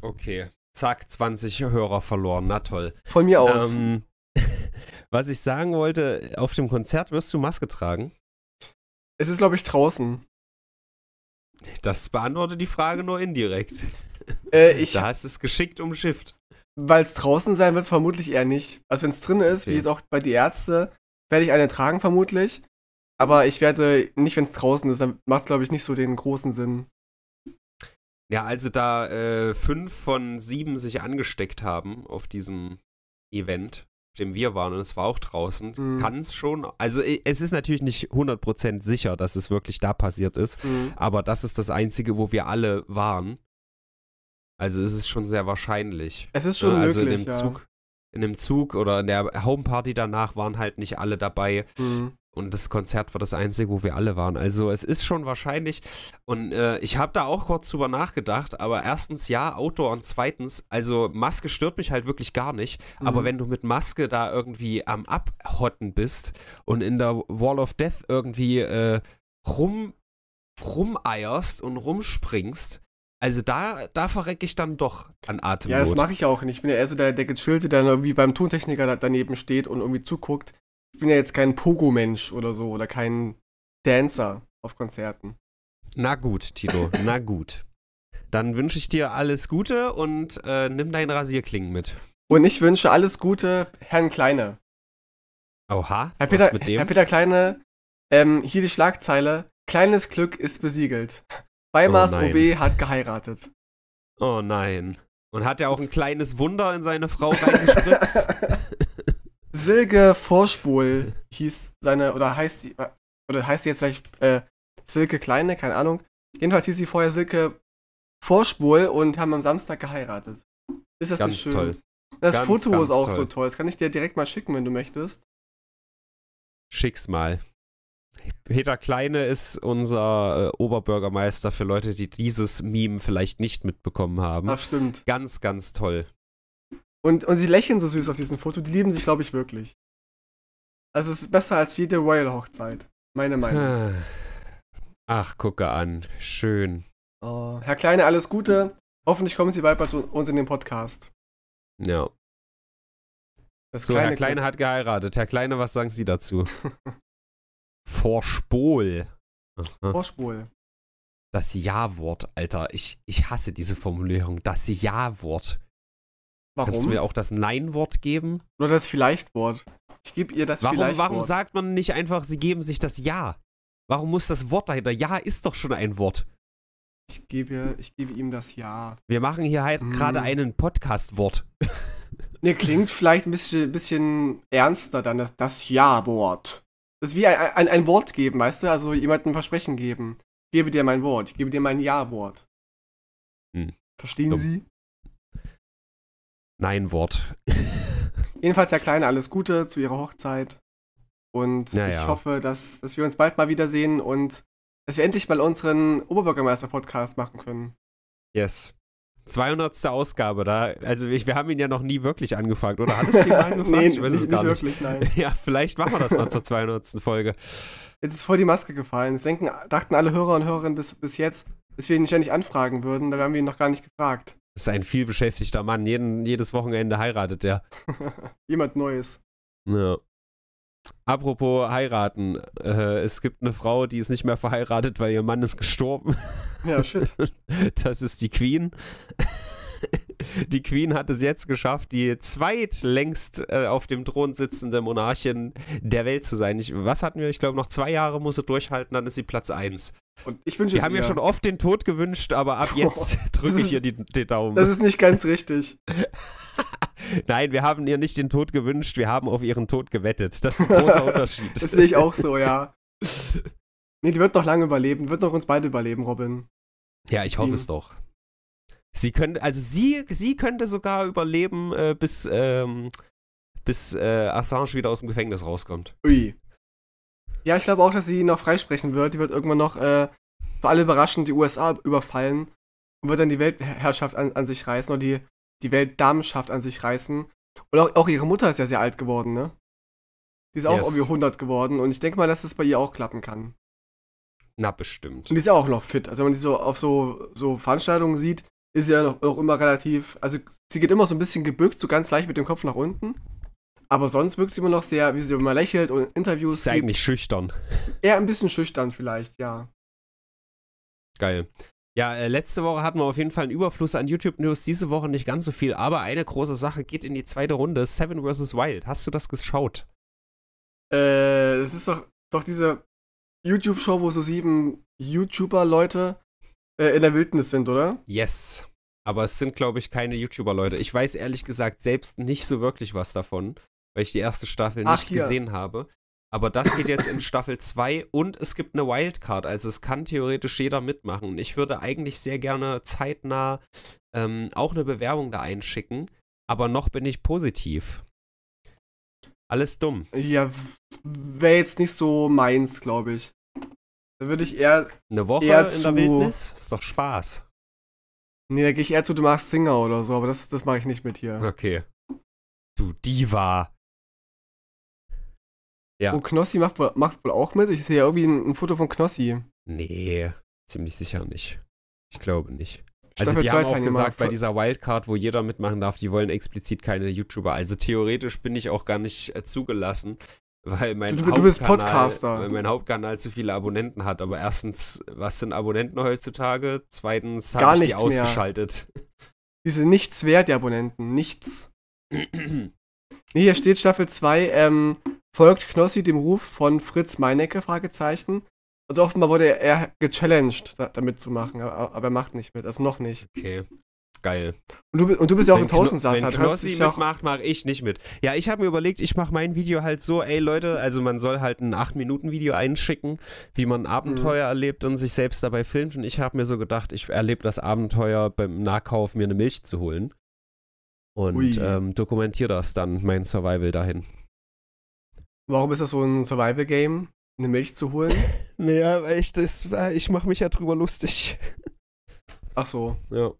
Okay. Zack, 20 Hörer verloren. Na toll. Von mir aus. Ähm, (laughs) was ich sagen wollte, auf dem Konzert wirst du Maske tragen? Es ist, glaube ich, draußen. Das beantwortet die Frage nur indirekt. Äh, ich, da hast es geschickt umschifft. Weil es draußen sein wird, vermutlich eher nicht. Also wenn es drin ist, okay. wie jetzt auch bei die Ärzte, werde ich eine tragen vermutlich. Aber ich werde nicht, wenn es draußen ist, dann macht es, glaube ich, nicht so den großen Sinn. Ja, also da äh, fünf von sieben sich angesteckt haben auf diesem Event, dem wir waren und es war auch draußen, mhm. kann es schon. Also äh, es ist natürlich nicht 100% sicher, dass es wirklich da passiert ist, mhm. aber das ist das Einzige, wo wir alle waren. Also es ist schon sehr wahrscheinlich. Es ist ne, schon also möglich, in dem ja. Zug, in dem Zug oder in der Homeparty danach waren halt nicht alle dabei. Mhm. Und das Konzert war das einzige, wo wir alle waren. Also es ist schon wahrscheinlich, und äh, ich habe da auch kurz drüber nachgedacht, aber erstens ja, Outdoor und zweitens, also Maske stört mich halt wirklich gar nicht. Mhm. Aber wenn du mit Maske da irgendwie am Abhotten bist und in der Wall of Death irgendwie äh, rum, rumeierst und rumspringst, also da, da verrecke ich dann doch an Atemnot. Ja, das mache ich auch nicht. Ich bin ja eher so der, der Gechillte, der irgendwie beim Tontechniker daneben steht und irgendwie zuguckt ich bin ja jetzt kein Pogo-Mensch oder so oder kein Dancer auf Konzerten. Na gut, Tito, na gut. Dann wünsche ich dir alles Gute und äh, nimm deinen Rasierklingen mit. Und ich wünsche alles Gute Herrn Kleine. Oha, Herr Peter, was mit dem? Herr Peter Kleine, ähm, hier die Schlagzeile. Kleines Glück ist besiegelt. Weimars oh OB hat geheiratet. Oh nein. Und hat er auch ein kleines Wunder in seine Frau reingespritzt? (laughs) Silke Vorspul hieß seine, oder heißt die, oder heißt die jetzt vielleicht äh, Silke Kleine, keine Ahnung. Jedenfalls hieß sie vorher Silke Vorspul und haben am Samstag geheiratet. Ist das ganz nicht schön? Toll. Das ganz, Foto ganz ist auch toll. so toll. Das kann ich dir direkt mal schicken, wenn du möchtest. Schick's mal. Peter Kleine ist unser äh, Oberbürgermeister für Leute, die dieses Meme vielleicht nicht mitbekommen haben. Ach, stimmt. Ganz, ganz toll. Und, und sie lächeln so süß auf diesem Foto. Die lieben sich, glaube ich, wirklich. Also es ist besser als jede Royal-Hochzeit. Meine Meinung. (sighs) Ach, gucke an. Schön. Oh, Herr Kleine, alles Gute. Hoffentlich kommen Sie bald bei uns in den Podcast. Ja. Das so, Kleine Herr Kleine hat geheiratet. Herr Kleine, was sagen Sie dazu? (laughs) Vorspol. Vorspol. Das Ja-Wort, Alter. Ich, ich hasse diese Formulierung. Das Ja-Wort. Warum? Kannst du mir auch das Nein-Wort geben? Nur das Vielleicht-Wort. Ich gebe ihr das warum, Vielleicht-Wort. Warum sagt man nicht einfach, sie geben sich das Ja? Warum muss das Wort dahinter? Ja ist doch schon ein Wort. Ich gebe, ich gebe ihm das Ja. Wir machen hier halt hm. gerade einen Podcast-Wort. (laughs) Ne, klingt vielleicht ein bisschen, bisschen ernster dann, das, das Ja-Wort. Das ist wie ein, ein, ein Wort geben, weißt du? Also jemandem ein Versprechen geben. Ich gebe dir mein Wort, ich gebe dir mein Ja-Wort. Hm. Verstehen Dumm. Sie? Nein-Wort. Jedenfalls, Herr Kleine, alles Gute zu Ihrer Hochzeit. Und naja. ich hoffe, dass, dass wir uns bald mal wiedersehen und dass wir endlich mal unseren Oberbürgermeister-Podcast machen können. Yes. 200. Ausgabe da. Also ich, wir haben ihn ja noch nie wirklich angefragt, oder? Hattest du ihn (laughs) angefragt? nee, ich weiß nicht, es gar nicht. nicht. Wirklich, nein. (laughs) ja, vielleicht machen wir das mal zur 200. Folge. Jetzt ist voll die Maske gefallen. Das denken, dachten alle Hörer und Hörerinnen bis, bis jetzt, dass wir ihn ständig anfragen würden, da haben wir ihn noch gar nicht gefragt ist ein vielbeschäftigter Mann. Jeden, jedes Wochenende heiratet er. (laughs) Jemand Neues. Ja. Apropos heiraten. Äh, es gibt eine Frau, die ist nicht mehr verheiratet, weil ihr Mann ist gestorben. (laughs) Ja, shit. (laughs) Das ist die Queen. Die Queen hat es jetzt geschafft, die zweitlängst äh, auf dem Thron sitzende Monarchin der Welt zu sein. Ich, was hatten wir? Ich glaube, noch zwei Jahre muss sie durchhalten, dann ist sie Platz 1. Und ich wünsche Wir haben ihr schon oft den Tod gewünscht, aber ab (laughs) jetzt drücke ich ihr die, die Daumen. Das ist nicht ganz richtig. (laughs) Nein, wir haben ihr nicht den Tod gewünscht, wir haben auf ihren Tod gewettet. Das ist ein großer (laughs) Unterschied. das sehe ich auch so, ja. Nee, die wird noch lange überleben, wird noch uns beide überleben, Robin. Ja, ich hoffe Ihn. Hm. es doch. Sie könnte, also sie, sie könnte sogar überleben, äh, bis, ähm, bis äh, Assange wieder aus dem Gefängnis rauskommt. Ui. Ja, ich glaube auch, dass sie ihn noch freisprechen wird. Die wird irgendwann noch äh, für alle überraschend die USA überfallen und wird dann die Weltherrschaft an, an sich reißen oder die, die Weltdamenschaft an sich reißen. Und auch, auch, ihre Mutter ist ja sehr alt geworden, ne? Die ist auch yes. irgendwie 100 geworden und ich denke mal, dass das bei ihr auch klappen kann. Na, bestimmt. Und die ist ja auch noch fit. Also, wenn man die so auf so, so Veranstaltungen sieht, ist sie ja noch, noch immer relativ. Also, sie geht immer so ein bisschen gebückt, so ganz leicht mit dem Kopf nach unten. Aber sonst wirkt sie immer noch sehr, wie sie immer lächelt und Interviews. Sie Ist gibt. eigentlich schüchtern. Eher ein bisschen schüchtern vielleicht, ja. Geil. Ja, äh, letzte Woche hatten wir auf jeden Fall einen Überfluss an YouTube News, diese Woche nicht ganz so viel, aber eine große Sache geht in die zweite Runde, Seven vs. Wild. Hast du das geschaut? Äh, es ist doch, doch diese YouTube-Show, wo so sieben YouTuber-Leute äh, in der Wildnis sind, oder? Yes. Aber es sind, glaube ich, keine YouTuber-Leute. Ich weiß ehrlich gesagt selbst nicht so wirklich was davon weil ich die erste Staffel nicht hier. gesehen habe. Aber das geht jetzt in Staffel 2 und es gibt eine Wildcard. Also es kann theoretisch jeder mitmachen. Und ich würde eigentlich sehr gerne zeitnah ähm, auch eine Bewerbung da einschicken. Aber noch bin ich positiv. Alles dumm. Ja, wäre jetzt nicht so meins, glaube ich. Da würde ich eher. Eine Woche eher in zu... der Wildnis? Ist doch Spaß. Nee, da gehe ich eher zu, du machst Singer oder so, aber das, das mache ich nicht mit hier. Okay. Du Diva. Ja. Und Knossi macht, macht wohl auch mit. Ich sehe ja irgendwie ein, ein, Foto von Knossi. Nee, ziemlich sicher nicht. Ich glaube nicht. Also Staffel also die haben auch gesagt, bei dieser Wildcard, wo jeder mitmachen darf, die wollen explizit keine YouTuber. Also theoretisch bin ich auch gar nicht äh, zugelassen, weil mein, du, du Hauptkanal, weil mein Hauptkanal zu viele Abonnenten hat. Aber erstens, was sind Abonnenten heutzutage? Zweitens habe ich die ausgeschaltet. Mehr. Diese nichts wert, die Abonnenten. Nichts. (clears throat) nee, hier steht Staffel 2, ähm, Folgt Knossi dem Ruf von Fritz Meinecke? Fragezeichen. Also offenbar wurde er gechallenged, da, damit zu machen, aber, aber, er macht nicht mit, also noch nicht. Okay, geil. Und du, und du bist ja auch wenn ein Tausendsasser. Wenn Knossi mitmacht, mache ich nicht mit. Ja, ich habe mir überlegt, ich mache mein Video halt so, ey Leute, also man soll halt ein 8-Minuten-Video einschicken, wie man ein Abenteuer mhm. erlebt und sich selbst dabei filmt. Und ich habe mir so gedacht, ich erlebe das Abenteuer beim Nahkauf, mir eine Milch zu holen. Und ähm, dokumentiere das dann, mein Survival dahin. Warum ist das so ein Survival-Game, eine Milch zu holen? naja, (laughs) weil ich das, ich mache mich ja drüber lustig. (laughs) Ach so. Ja.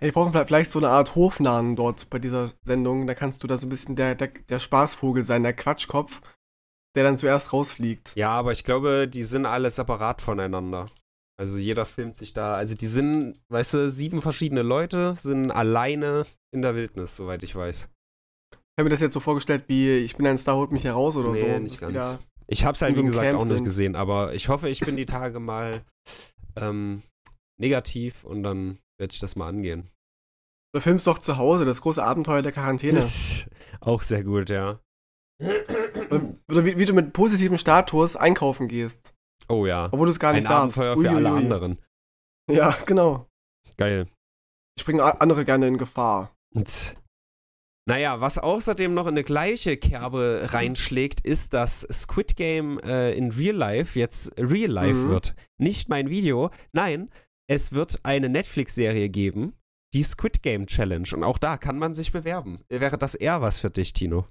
Ich brauche vielleicht so eine Art Hofnamen dort bei dieser Sendung. Da kannst du da so ein bisschen der, der, der Spaßvogel sein, der Quatschkopf, der dann zuerst rausfliegt. Ja, aber ich glaube, die sind alle separat voneinander. Also jeder filmt sich da. Also die sind, weißt du, sieben verschiedene Leute sind alleine in der Wildnis, soweit ich weiß habe mir das jetzt so vorgestellt, wie ich bin ein Star, holt mich heraus oder nee, so. Nicht ganz. Ich habe es halt, wie so gesagt, Camp auch nicht sind. gesehen, aber ich hoffe, ich bin die Tage mal ähm, negativ und dann werde ich das mal angehen. Du filmst doch zu Hause, das große Abenteuer der Quarantäne. Das ist auch sehr gut, ja. Oder wie, wie, du mit positivem Status einkaufen gehst. Oh ja. Obwohl du es gar nicht Ein darfst. Abenteuer für Uiuiui. alle anderen. Ja, genau. Geil. Ich bringe andere gerne in Gefahr. Naja, was außerdem noch in eine gleiche Kerbe reinschlägt, ist, dass Squid Game äh, in Real Life jetzt Real Life mhm. wird. Nicht mein Video, nein, es wird eine Netflix-Serie geben, die Squid Game Challenge. Und auch da kann man sich bewerben. Wäre das eher was für dich, Tino?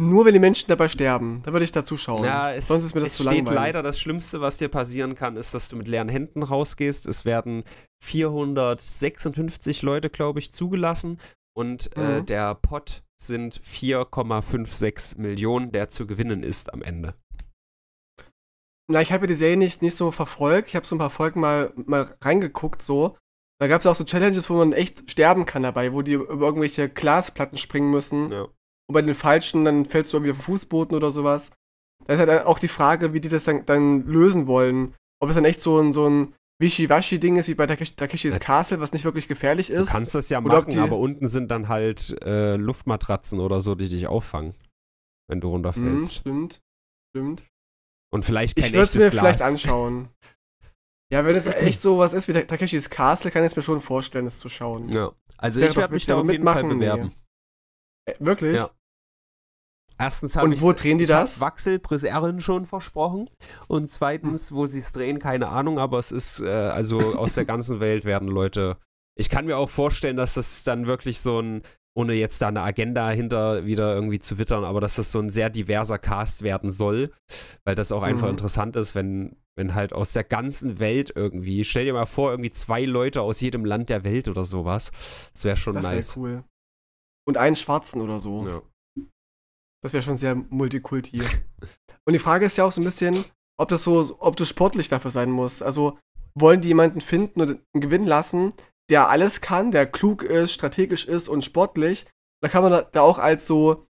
Nur wenn die Menschen dabei sterben, da würde ich da zuschauen. Ja, es, Sonst ist mir das es zu langweilig. steht leider, das Schlimmste, was dir passieren kann, ist, dass du mit leeren Händen rausgehst. Es werden 456 Leute, glaube ich, zugelassen und äh, mhm. äh, der Pot sind 4,56 Millionen, der zu gewinnen ist am Ende. Na, ich habe ja die Serie nicht, nicht so verfolgt. Ich habe so ein paar Folgen mal, mal reingeguckt, so. Da gab es auch so Challenges, wo man echt sterben kann dabei, wo die über irgendwelche Glasplatten springen müssen. Ja. Und bei den falschen, dann fällst du irgendwie auf den Fußboden oder sowas. Da ist halt auch die Frage, wie die das dann, dann lösen wollen. Ob es dann echt so ein, so ein Wischiwaschi-Ding ist wie bei Takeshis äh, Castle, was nicht wirklich gefährlich ist. Du kannst das ja machen, die, aber unten sind dann halt äh, Luftmatratzen oder so, die dich auffangen, wenn du runterfällst. Mh, hm, stimmt, stimmt. Und vielleicht kein ich echtes mir vielleicht anschauen. ja, wenn es echt (laughs) so was ist wie Takeshis Castle, kann ich es mir schon vorstellen, das zu schauen. Ja, also ich werde mich da auf jeden Fall bewerben. Nee. Äh, wirklich? Ja. Erstens habe ich, wo drehen die ich das? Wachselbrisserren schon versprochen. Und zweitens, wo sie es drehen, keine Ahnung, aber es ist, äh, also aus der (laughs) ganzen Welt werden Leute. Ich kann mir auch vorstellen, dass das dann wirklich so ein, ohne jetzt da eine Agenda hinter wieder irgendwie zu wittern, aber dass das so ein sehr diverser Cast werden soll, weil das auch einfach mhm. interessant ist, wenn, wenn halt aus der ganzen Welt irgendwie, stell dir mal vor, irgendwie zwei Leute aus jedem Land der Welt oder sowas. Das wäre schon das wär nice. cool. Und einen Schwarzen oder so. Ja. Das wäre schon sehr Multikulti. Und die Frage ist ja auch so ein bisschen, ob das so, ob du sportlich dafür sein musst. Also wollen die jemanden finden und gewinnen lassen, der alles kann, der klug ist, strategisch ist und sportlich. Da kann man da auch als so,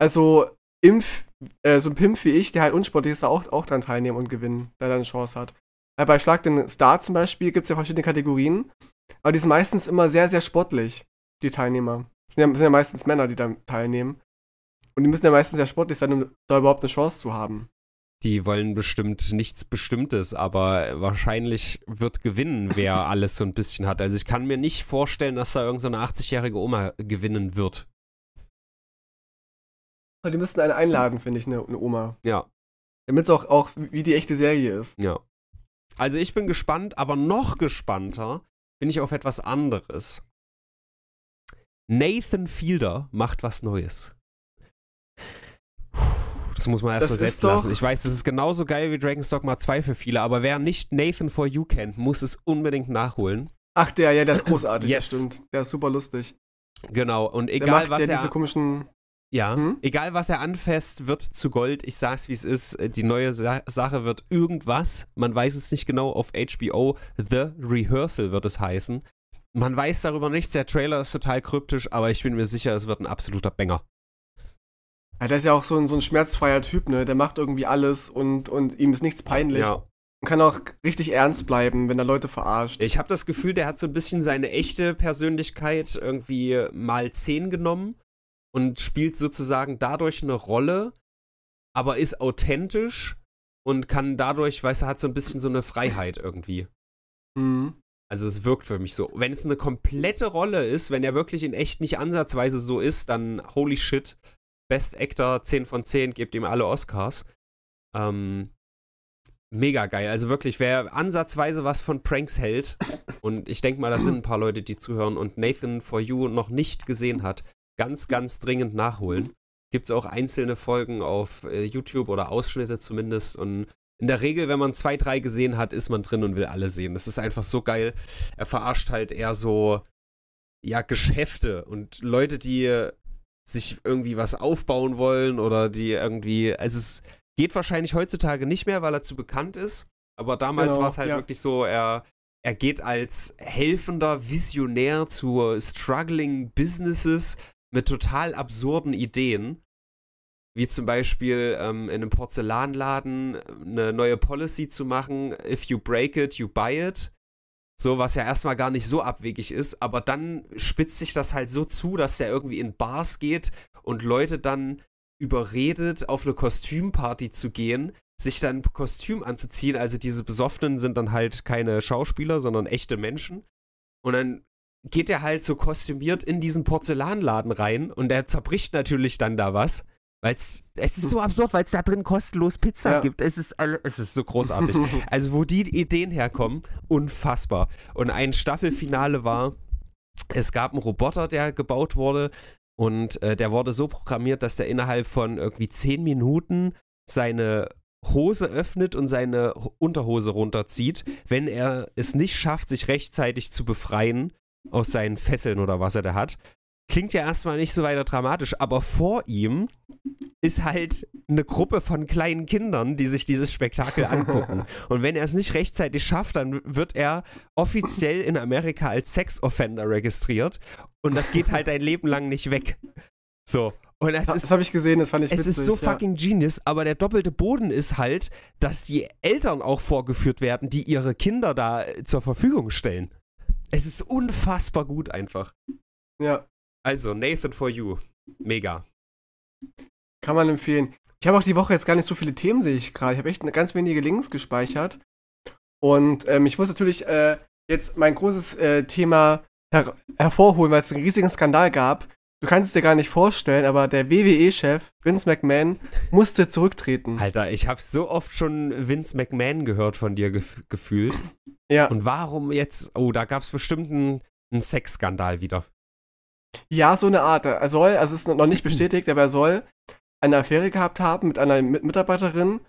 also Impf, äh, so ein Pimp wie ich, der halt unsportlich ist, da auch, auch dran teilnehmen und gewinnen, der er eine Chance hat. Weil äh, bei Schlag den Star zum Beispiel gibt es ja verschiedene Kategorien, aber die sind meistens immer sehr, sehr sportlich, die Teilnehmer. Sind ja, sind ja meistens Männer, die da teilnehmen. Und die müssen ja meistens ja sportlich sein, um da überhaupt eine Chance zu haben. Die wollen bestimmt nichts Bestimmtes, aber wahrscheinlich wird gewinnen, wer (laughs) alles so ein bisschen hat. Also ich kann mir nicht vorstellen, dass da irgendeine so 80-jährige Oma gewinnen wird. Die müssten eine einladen, finde ich, eine, eine Oma. Ja. Damit es auch, auch wie die echte Serie ist. Ja. Also ich bin gespannt, aber noch gespannter bin ich auf etwas anderes. Nathan Fielder macht was Neues. Das muss man erst versetzen lassen. Ich weiß, das ist genauso geil wie Dragon's Dogma 2 für viele, aber wer nicht Nathan for You kennt, muss es unbedingt nachholen. Ach, der, ja, der ist (clears throat) großartig, yes. das stimmt. Der ist super lustig. Genau, und egal was er. Ja, hm? egal was er anfasst, wird zu Gold. Ich sag's wie es ist. Äh, die neue Sa Sache wird irgendwas. Man weiß es nicht genau. Auf HBO The Rehearsal wird es heißen. Man weiß darüber nichts. Der Trailer ist total kryptisch, aber ich bin mir sicher, es wird ein absoluter Banger. Ja, der ist ja auch so ein, so ein schmerzfreier Typ, ne? Der macht irgendwie alles und, und ihm ist nichts peinlich. Ja. Und kann auch richtig ernst bleiben, wenn er Leute verarscht. Ich habe das Gefühl, der hat so ein bisschen seine echte Persönlichkeit irgendwie mal 10 genommen und spielt sozusagen dadurch eine Rolle, aber ist authentisch und kann dadurch, weißt du, hat so ein bisschen so eine Freiheit irgendwie. Mhm. Also es wirkt für mich so. Wenn es eine komplette Rolle ist, wenn er wirklich in echt nicht ansatzweise so ist, dann holy shit, Best Actor 10 von 10, gebt ihm alle Oscars. Ähm, mega geil. Also wirklich, wer ansatzweise was von Pranks hält, (laughs) und ich denke mal, das sind ein paar Leute, die zuhören und Nathan for You noch nicht gesehen hat, ganz, ganz dringend nachholen. Gibt es auch einzelne Folgen auf äh, YouTube oder Ausschnitte zumindest. Und in der Regel, wenn man zwei, drei gesehen hat, ist man drin und will alle sehen. Das ist einfach so geil. Er verarscht halt eher so, ja, Geschäfte und Leute, die sich irgendwie was aufbauen wollen oder die irgendwie. Also es geht wahrscheinlich heutzutage nicht mehr, weil er zu bekannt ist. Aber damals genau, war es halt ja. wirklich so, er, er geht als helfender Visionär zu struggling Businesses mit total absurden Ideen. Wie zum Beispiel ähm, in einem Porzellanladen äh, eine neue Policy zu machen, if you break it, you buy it. So, was ja erstmal gar nicht so abwegig ist, aber dann spitzt sich das halt so zu, dass der irgendwie in Bars geht und Leute dann überredet, auf eine Kostümparty zu gehen, sich dann ein Kostüm anzuziehen. Also diese Besoffenen sind dann halt keine Schauspieler, sondern echte Menschen. Und dann geht er halt so kostümiert in diesen Porzellanladen rein und er zerbricht natürlich dann da was. Weil es ist so absurd, weil es da drin kostenlos Pizza ja. gibt. Es ist, es ist so großartig. (laughs) also, wo die Ideen herkommen, unfassbar. Und ein Staffelfinale war, es gab einen Roboter, der gebaut wurde. Und äh, der wurde so programmiert, dass der innerhalb von irgendwie 10 Minuten seine Hose öffnet und seine Unterhose runterzieht, wenn er es nicht schafft, sich rechtzeitig zu befreien aus seinen Fesseln oder was er da hat klingt ja erstmal nicht so weiter dramatisch, aber vor ihm ist halt eine Gruppe von kleinen Kindern, die sich dieses Spektakel angucken. (laughs) Und wenn er es nicht rechtzeitig schafft, dann wird er offiziell in Amerika als Sexoffender registriert. Und das geht halt dein Leben lang nicht weg. So. Und das das habe ich gesehen, das fand ich es witzig. Es ist so ja. fucking genius, aber der doppelte Boden ist halt, dass die Eltern auch vorgeführt werden, die ihre Kinder da äh, zur Verfügung stellen. Es ist unfassbar gut einfach. Ja, also, Nathan for You. Mega. Kann man empfehlen. Ich habe auch die Woche jetzt gar nicht so viele Themen, sehe ich gerade. Ich habe echt ganz wenige Links gespeichert. Und ähm, ich muss natürlich äh, jetzt mein großes äh, Thema her hervorholen, weil es einen riesigen Skandal gab. Du kannst es dir gar nicht vorstellen, aber der WWE-Chef Vince McMahon musste zurücktreten. Alter, ich habe so oft schon Vince McMahon gehört von dir gef gefühlt. Ja. Und warum jetzt? Oh, da gab es bestimmt einen, einen Sexskandal wieder. Ja, so eine Art. Er soll, also es ist noch nicht (clears throat) bestätigt, aber er soll eine Affäre gehabt haben mit einer Mitarbeiterin.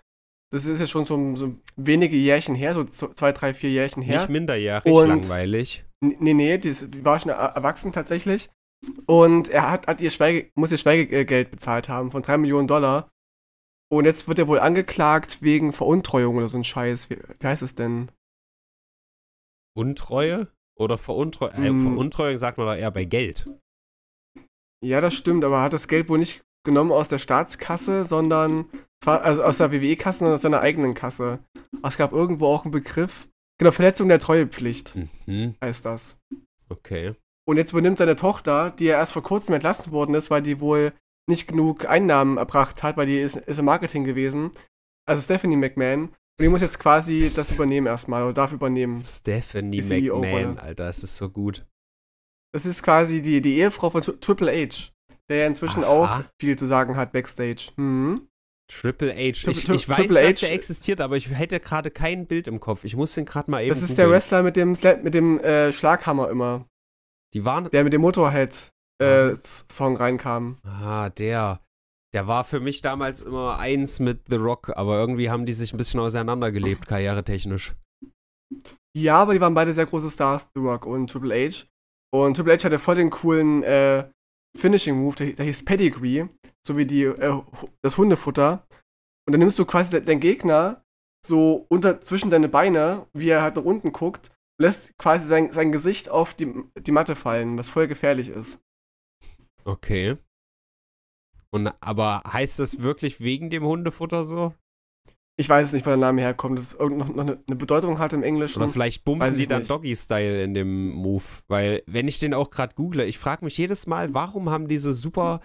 Das ist jetzt schon so, so wenige Jährchen her, so zwei, drei, vier Jährchen her. Nicht minderjährig, Und, langweilig. Nee, nee, die, ist, die war schon e-, erwachsen tatsächlich. Und er hat, hat ihr Schweige, muss ihr Schweigegeld äh, bezahlt haben von drei Millionen Dollar. Und jetzt wird er wohl angeklagt wegen Veruntreuung oder so ein Scheiß. Wie, wie heißt es denn? Untreue? Oder Veruntreuung? Äh, hm. Veruntreuung sagt man doch eher bei Geld. Ja, das stimmt, aber hat das Geld wohl nicht genommen aus der Staatskasse, sondern also aus der WWE-Kasse, sondern aus seiner eigenen Kasse. Aber es gab irgendwo auch einen Begriff. Genau, Verletzung der Treuepflicht mhm. heißt das. Okay. Und jetzt übernimmt seine Tochter, die ja erst vor kurzem entlassen worden ist, weil die wohl nicht genug Einnahmen erbracht hat, weil die ist, ist im Marketing gewesen. Also Stephanie McMahon. Und die muss jetzt quasi das übernehmen erstmal oder darf übernehmen. Stephanie e McMahon, Alter, das ist so gut. Das ist quasi die, die Ehefrau von Triple H, der ja inzwischen Aha. auch viel zu sagen hat backstage. Hm. Triple H. Ich, ich weiß, Triple dass H. der existiert, aber ich hätte gerade kein Bild im Kopf. Ich muss den gerade mal eben. Das ist googlen. der Wrestler mit dem, Sla mit dem äh, Schlaghammer immer. Die waren. Der mit dem Motorhead-Song äh, reinkam. Ah, der. Der war für mich damals immer eins mit The Rock, aber irgendwie haben die sich ein bisschen auseinandergelebt, karrieretechnisch. Ja, aber die waren beide sehr große Stars, The Rock und Triple H. Und Triple H hatte voll den coolen äh, Finishing Move, der, der hieß Pedigree, so wie die, äh, das Hundefutter. Und dann nimmst du quasi de deinen Gegner so unter, zwischen deine Beine, wie er halt nach unten guckt, lässt quasi sein, sein Gesicht auf die, die Matte fallen, was voll gefährlich ist. Okay. Und aber heißt das wirklich wegen dem Hundefutter so? Ich weiß nicht, wo der Name herkommt, dass es irgendeine eine Bedeutung hat im Englischen. Oder vielleicht bumsen die dann Doggy-Style in dem Move. Weil, wenn ich den auch gerade google, ich frage mich jedes Mal, warum haben diese super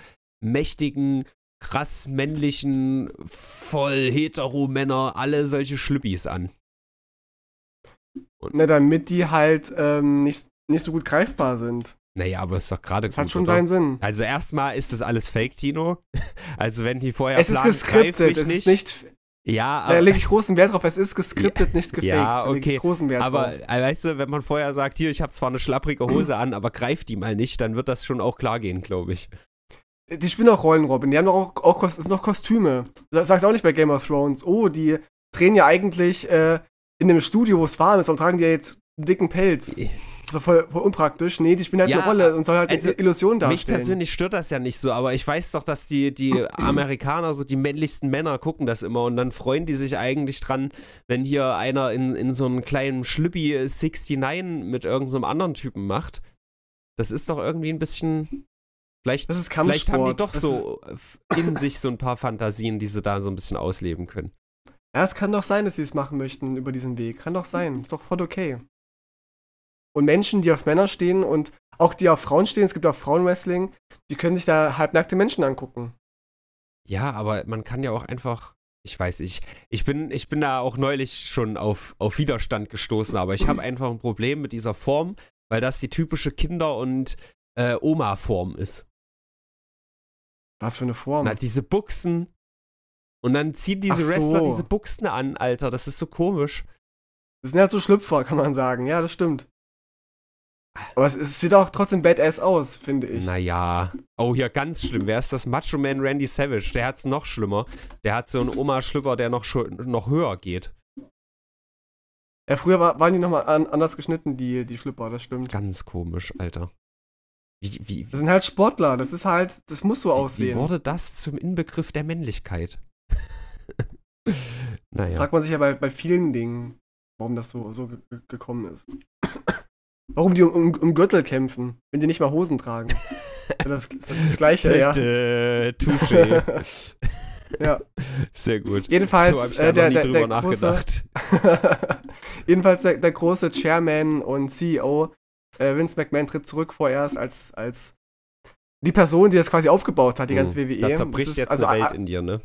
mächtigen, krass männlichen, voll hetero Männer alle solche Schlüppis an? Und Na, damit die halt ähm, nicht, nicht so gut greifbar sind. Naja, aber es ist doch gerade Es hat schon seinen Sinn. Also erstmal ist das alles Fake, Tino. (laughs) Also wenn die vorher es planen, ist geskriptet, es nicht. ist nicht ja, aber. Da lege ich großen Wert drauf. Es ist geskriptet, nicht gefaked. Ja, okay. großen Wert aber drauf. Äh, weißt du, wenn man vorher sagt, hier, ich habe zwar eine schlapprige Hose an, aber greif die mal nicht, dann wird das schon auch klar gehen, glaube ich. Die spielen auch Rollen, Robin. Die haben doch auch, auch ist noch Kostüme. Du sagst auch nicht bei Game of Thrones. Oh, die drehen ja eigentlich äh, in einem Studio, wo es warm ist, und tragen die ja jetzt einen dicken Pelz. (laughs) so voll, voll, unpraktisch. Nee, die spielen halt ja, eine Rolle und soll halt also, eine Illusion darstellen. Mich persönlich stört das ja nicht so, aber ich weiß doch, dass die, die Amerikaner, so die männlichsten Männer, gucken das immer und dann freuen die sich eigentlich dran, wenn hier einer in, in so einem kleinen Schlüppi 69 mit irgendeinem so anderen Typen macht. Das ist doch irgendwie ein bisschen. Vielleicht, vielleicht haben die doch das so in sich so ein paar Fantasien, die sie da so ein bisschen ausleben können. Ja, es kann doch sein, dass sie es machen möchten über diesen Weg. Kann doch sein. Hm. Ist doch voll okay und Menschen, die auf Männer stehen und auch die auf Frauen stehen, es gibt auch Frauenwrestling, die können sich da halbnackte Menschen angucken. Ja, aber man kann ja auch einfach, ich weiß, ich, ich, bin, ich bin da auch neulich schon auf, auf Widerstand gestoßen, aber ich habe (clears throat) einfach ein Problem mit dieser Form, weil das die typische Kinder- und äh, Oma-Form ist. Was für eine Form? Na, diese Buchsen. Und dann ziehen diese so. Wrestler diese Buchsen an, Alter. Das ist so komisch. Das sind halt so Schlüpfer, kann man sagen. Ja, das stimmt. Aber es, es sieht auch trotzdem badass aus, finde ich. Naja. Oh, hier ganz schlimm. Wer ist das? Macho Man Randy Savage. Der hat's noch schlimmer. Der hat so einen Oma-Schlüpper, der noch, noch höher geht. Ja, früher war, waren die nochmal an, anders geschnitten, die, die Schlüpper, das stimmt. Ganz komisch, Alter. Wie, wie, das sind halt Sportler, das ist halt, das muss so wie, aussehen. Wie wurde das zum Inbegriff der Männlichkeit? (laughs) naja. Das fragt man sich ja bei, bei vielen Dingen, warum das so, so gekommen ist. Warum die um, um, um, Gürtel kämpfen, wenn die nicht mal Hosen tragen? (laughs) Das ist das, das Gleiche, ja. Touché. (laughs) ja. Sehr gut. Jedenfalls, so hab ich äh, da äh, der, nie der, drüber große, nachgedacht. (laughs) jedenfalls der, der, große Chairman und CEO äh, Vince McMahon tritt zurück vorerst als, als die Person, die das quasi aufgebaut hat, die hm. ganze WWE. Da zerbricht ist, jetzt also, eine Welt in dir, ne?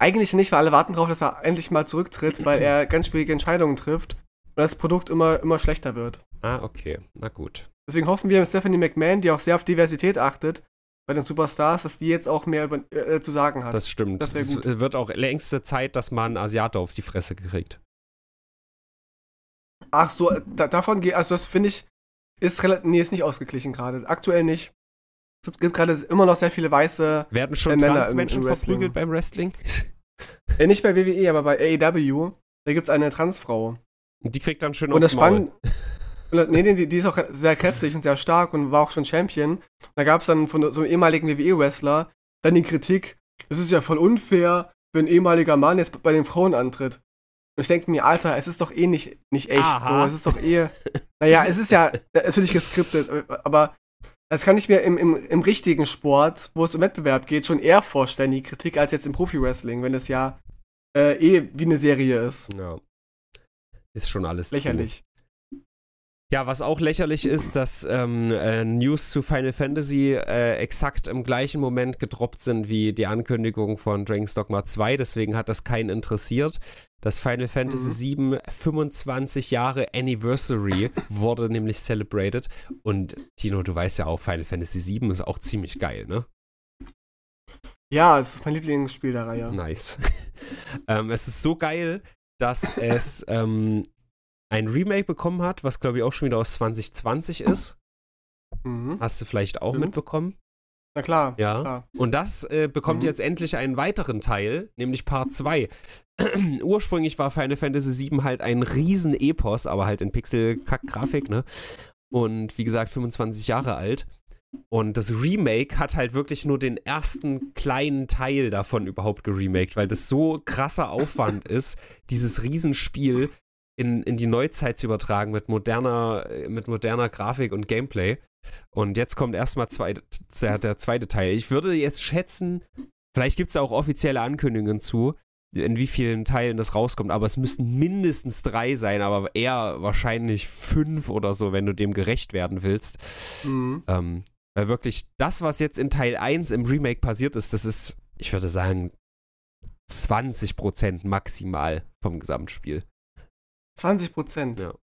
Eigentlich nicht, weil alle warten darauf, dass er endlich mal zurücktritt, weil er ganz schwierige Entscheidungen trifft und das Produkt immer, immer schlechter wird. Ah, okay. Na gut. Deswegen hoffen wir mit Stephanie McMahon, die auch sehr auf Diversität achtet, bei den Superstars, dass die jetzt auch mehr über, äh, zu sagen hat. Das stimmt. Das es wird auch längste Zeit, dass man Asiate auf die Fresse kriegt. Ach so, äh, da, davon geht, also das finde ich, ist relativ, nee, ist nicht ausgeglichen gerade. Aktuell nicht. Es gibt gerade immer noch sehr viele weiße Werden schon äh, Männer Transmenschen im, im verprügelt beim Wrestling? (laughs) äh, nicht bei WWE, aber bei AEW. Da gibt es eine Transfrau die kriegt dann schön und aufs Maul. (laughs) Nee, nee, die, die, ist auch sehr kräftig und sehr stark und war auch schon Champion. Da gab es dann von so einem ehemaligen WWE-Wrestler dann die Kritik, es ist ja voll unfair, wenn ein ehemaliger Mann jetzt bei den Frauen antritt. Und ich denke mir, Alter, es ist doch eh nicht, nicht echt. So, es ist doch eh. Naja, es ist ja natürlich geskriptet, aber das kann ich mir im, im, im richtigen Sport, wo es um Wettbewerb geht, schon eher vorstellen, die Kritik, als jetzt im Profi-Wrestling, wenn das ja äh, eh wie eine Serie ist. Ja. Ist schon alles lächerlich. True. Ja, was auch lächerlich ist, dass ähm, äh, News zu Final Fantasy äh, exakt im gleichen Moment gedroppt sind wie die Ankündigung von Dragon's Dogma 2, deswegen hat das keinen interessiert. Das Final Fantasy mhm. VII 25 Jahre Anniversary wurde nämlich celebrated. Und Tino, du weißt ja auch, Final Fantasy VII ist auch ziemlich geil, ne? Ja, es ist mein Lieblingsspiel der Reihe. Nice. (laughs) ähm, es ist so geil, dass es ähm, ein Remake bekommen hat, was glaube ich auch schon wieder aus 2020 ist. Mhm. Hast du vielleicht auch mhm. mitbekommen? Na klar. Ja. Klar. Und das äh, bekommt mhm. jetzt endlich einen weiteren Teil, nämlich Part 2. (clears throat) Ursprünglich war Final Fantasy VII halt ein riesen Epos, aber halt in Pixel-Kack-Grafik, ne? Und wie gesagt, 25 Jahre alt. Und das Remake hat halt wirklich nur den ersten kleinen Teil davon überhaupt geremaked, weil das so krasser Aufwand ist, dieses Riesenspiel in, in die Neuzeit zu übertragen mit moderner, mit moderner Grafik und Gameplay. Und jetzt kommt erstmal zwei, der zweite Teil. Ich würde jetzt schätzen, vielleicht gibt es auch offizielle Ankündigungen zu, in wie vielen Teilen das rauskommt, aber es müssten mindestens drei sein, aber eher wahrscheinlich fünf oder so, wenn du dem gerecht werden willst. Mhm. Ähm, weil wirklich das, was jetzt in Teil 1 im Remake passiert ist, das ist, ich würde sagen, 20% maximal vom Gesamtspiel. 20%? Ja.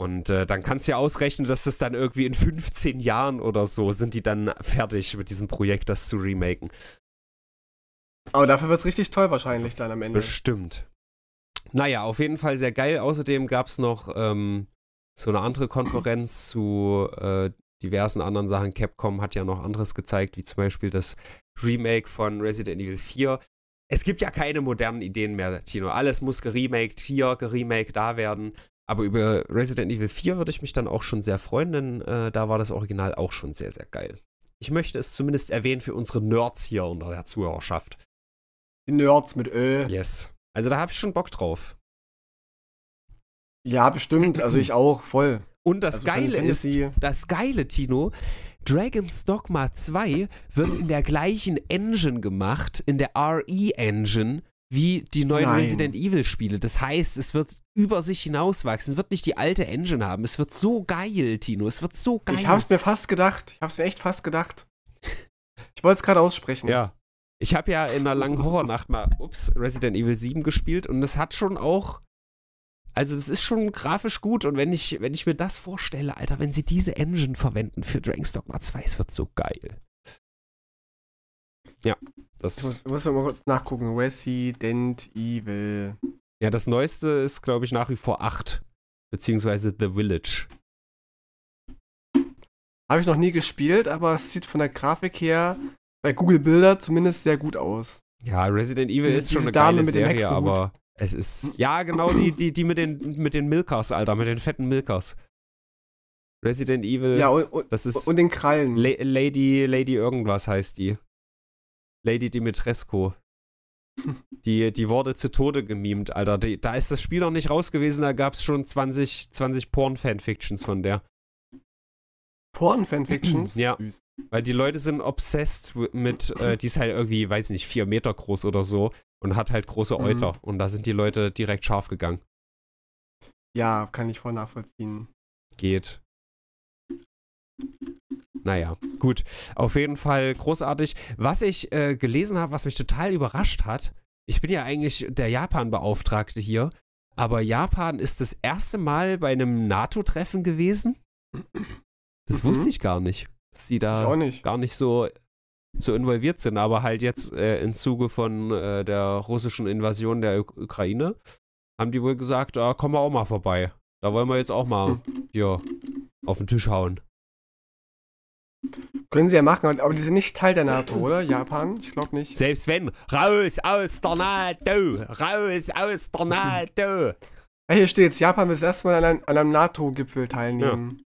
Und äh, dann kannst du ja ausrechnen, dass das dann irgendwie in 15 Jahren oder so sind die dann fertig mit diesem Projekt, das zu remaken. Aber dafür wird es richtig toll wahrscheinlich dann am Ende. Bestimmt. Naja, auf jeden Fall sehr geil. Außerdem gab es noch ähm, so eine andere Konferenz zu äh, diversen anderen Sachen. Capcom hat ja noch anderes gezeigt, wie zum Beispiel das Remake von Resident Evil 4. Es gibt ja keine modernen Ideen mehr, Tino. Alles muss geremaked hier, geremaked da werden. Aber über Resident Evil 4 würde ich mich dann auch schon sehr freuen, denn äh, da war das Original auch schon sehr, sehr geil. Ich möchte es zumindest erwähnen für unsere Nerds hier unter der Zuhörerschaft. Die Nerds mit Öl. Yes. Also da habe ich schon Bock drauf. Ja, bestimmt. Also ich auch, voll. Und das also Geile ist, das Geile, Tino, Dragon's Dogma 2 wird in der gleichen Engine gemacht, in der RE-Engine, wie die neuen Nein. Resident Evil-Spiele. Das heißt, es wird über sich hinauswachsen, wird nicht die alte Engine haben. Es wird so geil, Tino. Es wird so geil. Ich hab's mir fast gedacht. Ich hab's mir echt fast gedacht. (laughs) Ich wollte es gerade aussprechen. Ja. Ich habe ja in einer langen Horrornacht mal, ups, Resident Evil 7 gespielt und es hat schon auch also das ist schon grafisch gut und wenn ich, wenn ich mir das vorstelle, Alter, wenn sie diese Engine verwenden für Dragon's Dogma 2, es wird so geil. Ja, das... Muss, man mal kurz nachgucken. Resident Evil. Ja, das Neueste ist, glaube ich, nach wie vor 8. Beziehungsweise The Village. Habe ich noch nie gespielt, aber es sieht von der Grafik her bei Google Bilder zumindest sehr gut aus. Ja, Resident Evil diese, ist schon eine Dame geile Serie, aber es ist. Ja, genau, die, die, die mit den, mit den Milkas, Alter, mit den fetten Milkers. Resident Evil. Ja, und, und, das ist und den Krallen. La Lady, Lady irgendwas heißt die. Lady Dimitrescu. (laughs) Die, die wurde zu Tode gemimt, Alter. Die, da ist das Spiel noch nicht raus gewesen, da gab es schon 20, 20 Porn-Fanfictions von der. Porn-Fanfictions? (clears throat) ja. Weil die Leute sind obsessed mit, äh, die ist halt irgendwie, weiß nicht, vier Meter groß oder so und hat halt große mhm. Euter. Mhm. Und da sind die Leute direkt scharf gegangen. Ja, kann ich voll nachvollziehen. Geht. Naja, gut. Auf jeden Fall großartig. Was ich äh, gelesen habe, was mich total überrascht hat, ich bin ja eigentlich der Japan-Beauftragte hier, aber Japan ist das erste Mal bei einem NATO-Treffen gewesen. Das mhm. wusste ich gar nicht. Dass sie da nicht. gar nicht so so involviert sind, aber halt jetzt äh, im Zuge von äh, der russischen Invasion der Uk Ukraine haben die wohl gesagt, ah, komm mal auch mal vorbei. Da wollen wir jetzt auch mal hier auf den Tisch hauen. Können sie ja machen, aber die sind nicht Teil der NATO, oder? Japan? Ich glaube nicht. Selbst wenn. Raus aus der NATO! Raus aus der (laughs) NATO! Hier steht jetzt, Japan will das erste Mal an einem, einem NATO-Gipfel teilnehmen. Ja.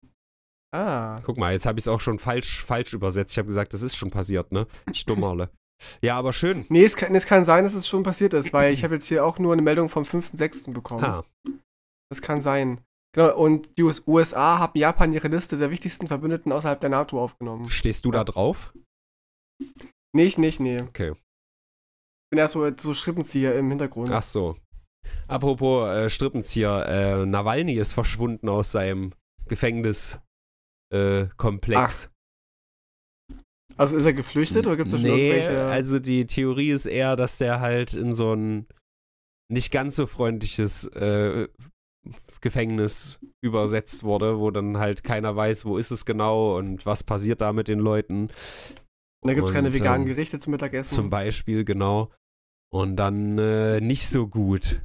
Ah. Guck mal, jetzt habe ich es auch schon falsch, falsch übersetzt. Ich habe gesagt, das ist schon passiert, ne? Ich dummerle. ja, aber schön. Nee, es kann, es kann sein, dass es schon passiert ist, weil ich habe jetzt hier auch nur eine Meldung vom 5.6. bekommen. Ah. Das kann sein. Genau, und die USA haben Japan ihre Liste der wichtigsten Verbündeten außerhalb der NATO aufgenommen. Stehst du ja. da drauf? Nicht, nicht, nee. Okay. Ich bin erst so, so Schrippenzieher im Hintergrund. Ach so. Apropos äh, Strippenzieher, äh, Nawalny ist verschwunden aus seinem Gefängnis äh, komplex. Ach. Also ist er geflüchtet oder gibt es nee, schon irgendwelche? Also die Theorie ist eher, dass der halt in so ein nicht ganz so freundliches äh, Gefängnis übersetzt wurde, wo dann halt keiner weiß, wo ist es genau und was passiert da mit den Leuten. da gibt es keine veganen ähm, Gerichte zum Mittagessen. Zum Beispiel, genau. Und dann äh, nicht so gut.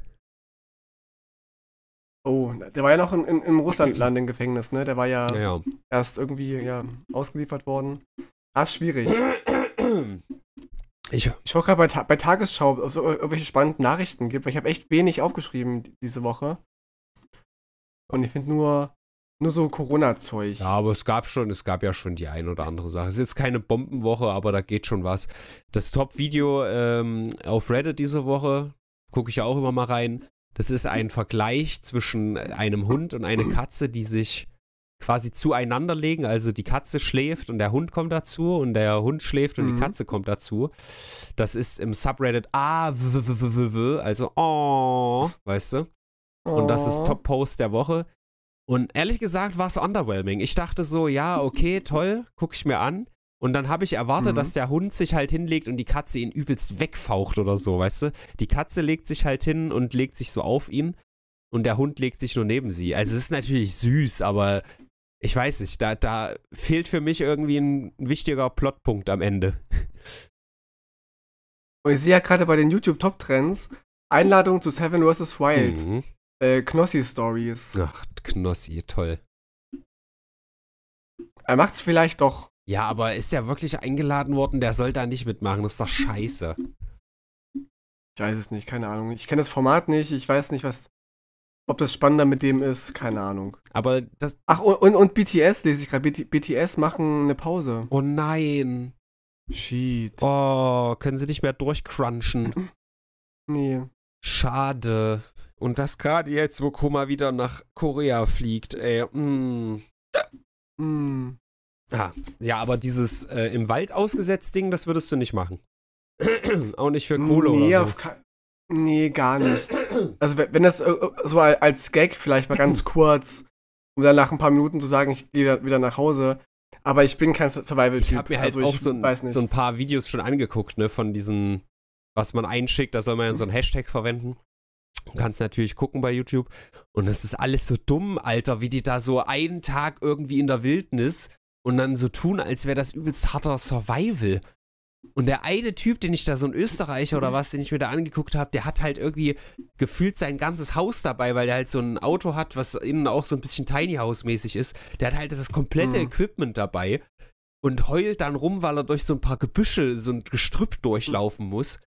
Oh, der war ja noch in, in, im Russlandland im Gefängnis, ne? Der war ja, ja. erst irgendwie ja, ausgeliefert worden. Ah, schwierig. Ich, ich schaue gerade bei, bei Tagesschau, ob es irgendwelche spannenden Nachrichten gibt, weil ich habe echt wenig aufgeschrieben diese Woche. Und ich finde nur, nur so Corona-Zeug. Ja, aber es gab schon, es gab ja schon die ein oder andere Sache. Es ist jetzt keine Bombenwoche, aber da geht schon was. Das Top-Video ähm, auf Reddit diese Woche, gucke ich ja auch immer mal rein. Das ist ein Vergleich zwischen einem Hund und einer Katze, die sich quasi zueinander legen. Also die Katze schläft und der Hund kommt dazu und der Hund schläft und mhm. die Katze kommt dazu. Das ist im Subreddit ah, also oh, weißt du? Und das ist oh. Top Post der Woche. Und ehrlich gesagt war es underwhelming. Ich dachte so, ja, okay, toll, gucke ich mir an. Und dann habe ich erwartet, mhm. dass der Hund sich halt hinlegt und die Katze ihn übelst wegfaucht oder so, weißt du? Die Katze legt sich halt hin und legt sich so auf ihn und der Hund legt sich nur neben sie. Also es ist natürlich süß, aber ich weiß nicht, da, da fehlt für mich irgendwie ein wichtiger Plotpunkt am Ende. (laughs) Und ich sehe ja gerade bei den YouTube Top Trends Einladung zu Seven vs. Wild. Mhm. Äh, Knossi Stories. Ach, Knossi, toll. Er macht's vielleicht doch. Ja, aber ist ja wirklich eingeladen worden, der soll da nicht mitmachen, das ist doch scheiße. Ich weiß es nicht, keine Ahnung. Ich kenne das Format nicht, ich weiß nicht, was, ob das spannender mit dem ist, keine Ahnung. Aber das. Ach, und, und, und BTS lese ich gerade. BTS machen eine Pause. Oh nein. Shit. Oh, können sie nicht mehr durchcrunchen. (clears throat) Nee. Schade. Und das gerade jetzt, wo Koma wieder nach Korea fliegt, ey. Mm. Mm. Ah, ja, aber dieses äh, im Wald ausgesetzt Ding, das würdest du nicht machen. (clears throat) Auch nicht für Kohle nee, oder so. nee, gar nicht. Also wenn das äh, äh, so als Gag vielleicht mal ganz (clears throat) kurz, um dann nach ein paar Minuten zu sagen, ich gehe wieder nach Hause. Aber ich bin kein Survival-Typ. Ich habe mir halt also, auch so ein, so ein, paar Videos schon angeguckt, ne, von diesen, was man einschickt, da soll man ja so einen Hashtag verwenden. Du kannst natürlich gucken bei YouTube. Und es ist alles so dumm, Alter, wie die da so einen Tag irgendwie in der Wildnis und dann so tun, als wäre das übelst harter Survival. Und der eine Typ, den ich da, so ein Österreicher oder was, den ich mir da angeguckt habe, der hat halt irgendwie gefühlt sein ganzes Haus dabei, weil der halt so ein Auto hat, was innen auch so ein bisschen Tiny House mäßig ist. Der hat halt das komplette mhm. Equipment dabei und heult dann rum, weil er durch so ein paar Gebüsche, so ein Gestrüpp durchlaufen muss.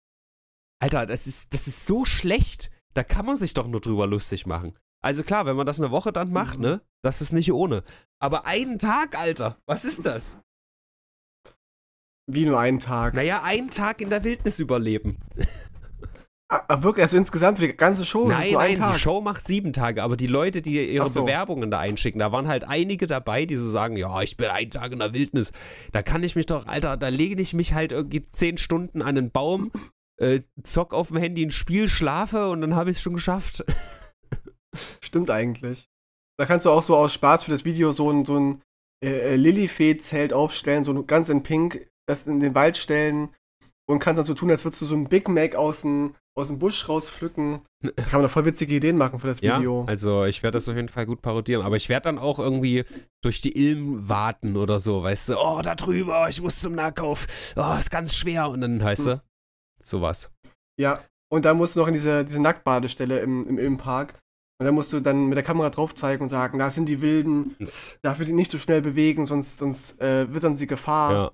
Alter, das ist, das ist so schlecht. Da kann man sich doch nur drüber lustig machen. Also klar, wenn man das eine Woche dann macht, mhm. ne, das ist nicht ohne. Aber einen Tag, Alter. Was ist das? Wie nur einen Tag? Naja, einen Tag in der Wildnis überleben. Aber ah, ah, wirklich, also insgesamt für die ganze Show nein, ist nur nein, ein Tag. die Show macht sieben Tage, aber die Leute, die ihre so. Bewerbungen da einschicken, da waren halt einige dabei, die so sagen, ja, ich bin einen Tag in der Wildnis. Da kann ich mich doch, Alter, da lege ich mich halt irgendwie zehn Stunden an einen Baum, äh, zock auf dem Handy ein Spiel, schlafe und dann habe ich es schon geschafft. (laughs) Stimmt eigentlich. Da kannst du auch so aus Spaß für das Video so ein, so ein äh, äh Lilifee-Zelt aufstellen, so ganz in Pink, das in den Wald stellen und kannst dann so tun, als würdest du so ein Big Mac aus dem, aus dem Busch rauspflücken. (laughs) kann man da voll witzige Ideen machen für das Video. Ja, also ich werde das auf jeden Fall gut parodieren, aber ich werde dann auch irgendwie durch die Ilm warten oder so, weißt du, oh, da drüber, ich muss zum Nahkauf, oh, ist ganz schwer und dann heißt hm. sowas. Ja, und dann musst du noch in diese, diese Nacktbadestelle im, im Ilmpark und dann musst du dann mit der Kamera drauf zeigen und sagen, da sind die Wilden, darf ich die nicht so schnell bewegen, sonst, sonst äh, wird dann sie Gefahr. Ja.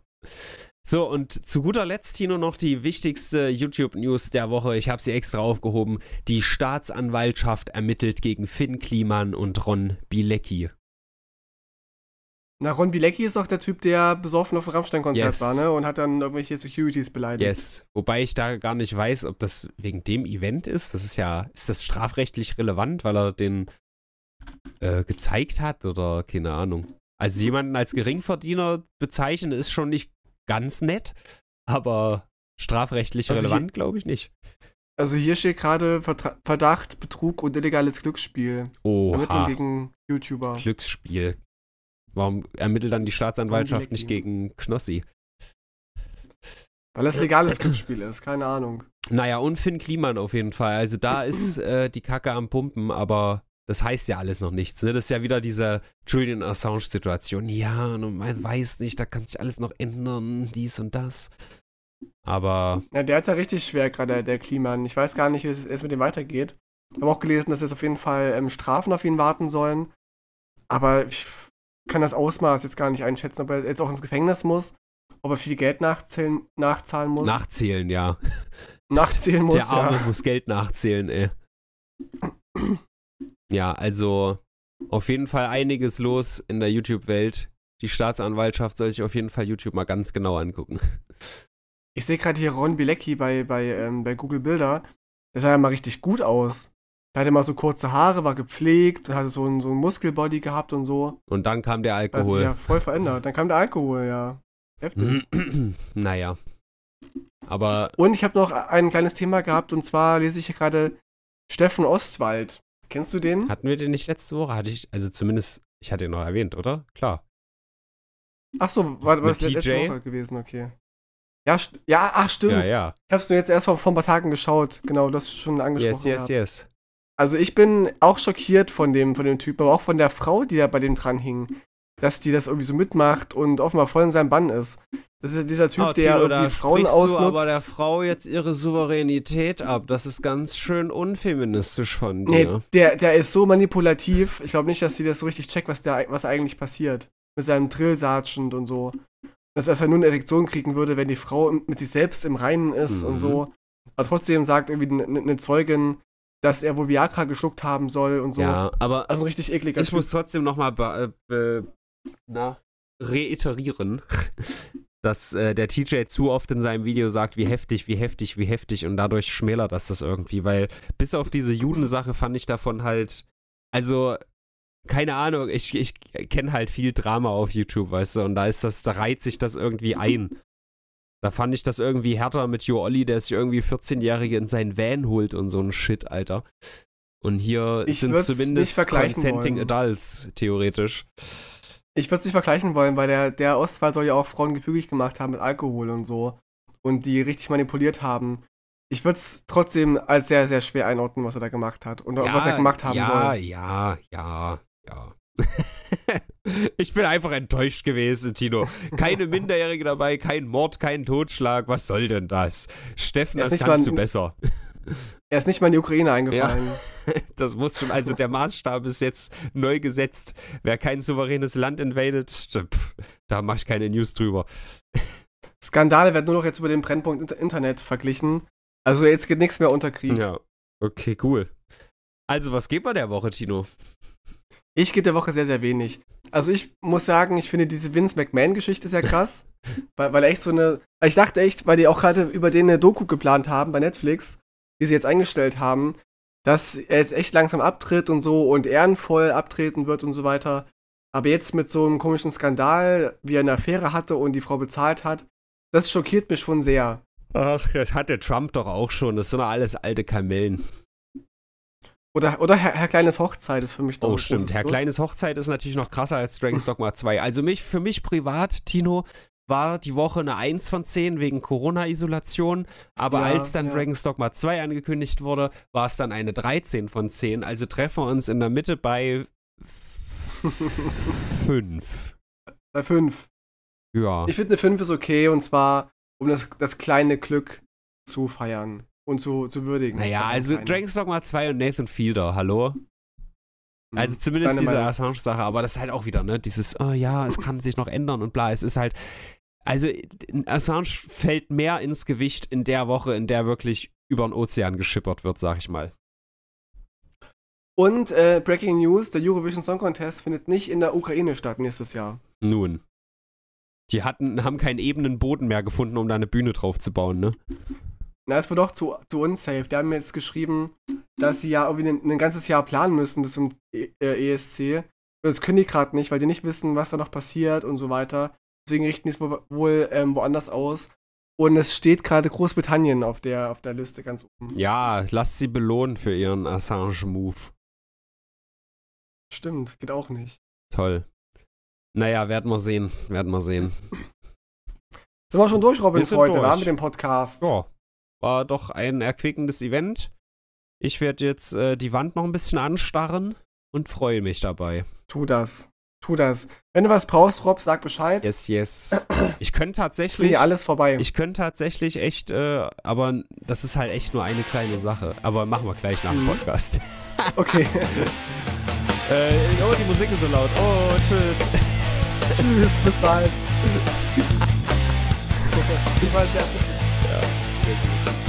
So, und zu guter Letzt, hier nur noch die wichtigste YouTube-News der Woche. Ich habe sie extra aufgehoben. Die Staatsanwaltschaft ermittelt gegen Finn Kliman und Ron Bilecki. Na, Ron Bilecki ist doch der Typ, der besoffen auf dem Rammstein-Konzert yes. war, ne? Und hat dann irgendwelche Securities beleidigt. Yes. Wobei ich da gar nicht weiß, ob das wegen dem Event ist. Das ist ja, ist das strafrechtlich relevant, weil er den äh, gezeigt hat oder keine Ahnung. Also jemanden als Geringverdiener bezeichnen ist schon nicht ganz nett, aber strafrechtlich also relevant, glaube ich nicht. Also hier steht gerade Verdacht, Betrug und illegales Glücksspiel. Oh. Ermittlung gegen YouTuber. Glücksspiel. Warum ermittelt dann die Staatsanwaltschaft nicht gegen Knossi? Weil das legales Glücksspiel ist, keine Ahnung. Naja, und Finn Kliman auf jeden Fall. Also da ist äh, die Kacke am Pumpen, aber das heißt ja alles noch nichts. Ne? Das ist ja wieder diese Julian Assange-Situation. Ja, man weiß nicht, da kann sich alles noch ändern, dies und das. Aber. Ja, der hat es ja richtig schwer gerade, der Kliman. Ich weiß gar nicht, wie es mit dem weitergeht. Ich habe auch gelesen, dass jetzt auf jeden Fall ähm, Strafen auf ihn warten sollen. Aber ich kann das Ausmaß jetzt gar nicht einschätzen, ob er jetzt auch ins Gefängnis muss, ob er viel Geld nachzählen, nachzahlen muss. Nachzählen, ja. Nachzählen muss. Der Arme ja. muss Geld nachzählen, ey. Ja, also auf jeden Fall einiges los in der YouTube-Welt. Die Staatsanwaltschaft soll sich auf jeden Fall YouTube mal ganz genau angucken. Ich sehe gerade hier Ron Bilecki bei, bei, ähm, bei Google Bilder. Der sah ja mal richtig gut aus. Der hatte mal so kurze Haare, war gepflegt, hatte so ein, so einen Muskelbody gehabt und so. Und dann kam der Alkohol. Das hat sich ja voll verändert. Dann kam der Alkohol, ja. Heftig. (clears throat) naja. Aber. Und ich habe noch ein kleines Thema gehabt und zwar lese ich gerade Steffen Ostwald. Kennst du den? Hatten wir den nicht letzte Woche? Hatte ich, also zumindest, ich hatte ihn noch erwähnt, oder? Klar. Ach so, war, war das TJ? letzte Woche gewesen, okay. Ja, ja, ach stimmt. Ja, ja. Ich hab's nur jetzt erst vor, vor ein paar Tagen geschaut. Genau, das ist schon angesprochen. Yes, yes, yes. Also ich bin auch schockiert von dem, von dem Typen, aber auch von der Frau, die da bei dem dran hing. Dass die das irgendwie so mitmacht und offenbar voll in seinem Bann ist. Das ist dieser Typ, oh, der Tino, irgendwie Frauen du ausnutzt. aber der Frau jetzt ihre Souveränität ab. Das ist ganz schön unfeministisch von dir. Nee, der, der ist so manipulativ. Ich glaube nicht, dass sie das so richtig checkt, was, der, was eigentlich passiert. Mit seinem Drill sargent und so. Dass er nur eine Erektion kriegen würde, wenn die Frau mit sich selbst im Reinen ist mhm. und so. Aber trotzdem sagt irgendwie eine, eine Zeugin, dass er wohl Viagra geschluckt haben soll und so. Ja, aber also richtig eklig. Ich muss trotzdem nochmal na, reiterieren, (laughs) dass äh, der TJ zu oft in seinem Video sagt, wie heftig, wie heftig, wie heftig und dadurch schmälert das das irgendwie, weil bis auf diese Judensache fand ich davon halt, also keine Ahnung, ich, ich kenne halt viel Drama auf YouTube, weißt du, und da ist das, da reiht sich das irgendwie ein. Da fand ich das irgendwie härter mit Jo Olli, der sich irgendwie 14-Jährige in seinen Van holt und so ein Shit, Alter. Und hier sind es zumindest consenting adults, theoretisch. Ich würde es nicht vergleichen wollen, weil der, der Ostwald soll ja auch Frauen gefügig gemacht haben mit Alkohol und so. Und die richtig manipuliert haben. Ich würde es trotzdem als sehr, sehr schwer einordnen, was er da gemacht hat. Und ja, was er gemacht haben ja, soll. Ja, ja, ja, ja. (laughs) ich bin einfach enttäuscht gewesen, Tino. Keine (laughs) Minderjährige dabei, kein Mord, kein Totschlag. Was soll denn das? Steffen, das kannst du besser. (laughs) Er ist nicht mal in die Ukraine eingefallen. Ja, das muss schon, also der Maßstab ist jetzt neu gesetzt. Wer kein souveränes Land invadet, pff, da mache ich keine News drüber. Skandale werden nur noch jetzt über den Brennpunkt Internet verglichen. Also jetzt geht nichts mehr unter Krieg. Ja, okay, cool. Also was geht bei der Woche, Tino? Ich gebe der Woche sehr, sehr wenig. Also ich muss sagen, ich finde diese Vince McMahon-Geschichte sehr krass, (laughs) weil, weil echt so eine. Ich dachte echt, weil die auch gerade über den eine Doku geplant haben bei Netflix, die sie jetzt eingestellt haben, dass er jetzt echt langsam abtritt und so und ehrenvoll abtreten wird und so weiter. Aber jetzt mit so einem komischen Skandal, wie er eine Affäre hatte und die Frau bezahlt hat, das schockiert mich schon sehr. Ach, das hatte Trump doch auch schon. Das sind doch alles alte Kamellen. Oder, oder Herr, Herr, Kleines Hochzeit ist für mich doch. Oh, stimmt. Herr Plus. Kleines Hochzeit ist natürlich noch krasser als Dragon's Dogma 2. Also mich, für mich privat, Tino, war die Woche eine 1 von 10 wegen Corona-Isolation. Aber ja, als dann ja. Dragon's Dogma 2 angekündigt wurde, war es dann eine 13 von 10. Also treffen wir uns in der Mitte bei 5. (laughs) bei 5. Ja. Ich finde, eine 5 ist okay und zwar, um das, das kleine Glück zu feiern und zu, zu würdigen. Naja, also Dragon's Dogma 2 und Nathan Fielder, hallo? Hm, also zumindest diese Assange-Sache, aber das ist halt auch wieder, ne? Dieses, oh ja, es kann sich noch ändern und bla, es ist halt. Also Assange fällt mehr ins Gewicht in der Woche, in der wirklich über den Ozean geschippert wird, sag ich mal. Und äh, Breaking News, der Eurovision Song Contest findet nicht in der Ukraine statt nächstes Jahr. Nun. Die hatten, haben keinen ebenen Boden mehr gefunden, um da eine Bühne drauf zu bauen, ne? Na, das war doch zu, zu unsafe. Die haben mir jetzt geschrieben, dass sie ja irgendwie ein, ein ganzes Jahr planen müssen bis zum e äh, ESC. Das können die gerade nicht, weil die nicht wissen, was da noch passiert und so weiter. Deswegen richten die es wohl, wohl ähm, woanders aus. Und es steht gerade Großbritannien auf der, auf der Liste ganz oben. Ja, lasst sie belohnen für ihren Assange-Move. Stimmt, geht auch nicht. Toll. Naja, werden wir sehen. Werden wir sehen. Sind wir schon durch, Robin, wir heute, durch. War, mit dem Podcast? Ja war doch ein erquickendes Event. Ich werde jetzt äh, die Wand noch ein bisschen anstarren und freue mich dabei. Tu das. Tu das. Wenn du was brauchst, Rob, sag Bescheid. Yes, yes. (clears throat) Ich könnte tatsächlich. Nee, alles vorbei. Ich könnte tatsächlich echt, äh, aber das ist halt echt nur eine kleine Sache. Aber machen wir gleich nach dem mhm. Podcast. (laughs) Okay. (laughs) äh, oh, die Musik ist so laut. Oh, tschüss. tschüss, bis bald. ich war sehr Bye.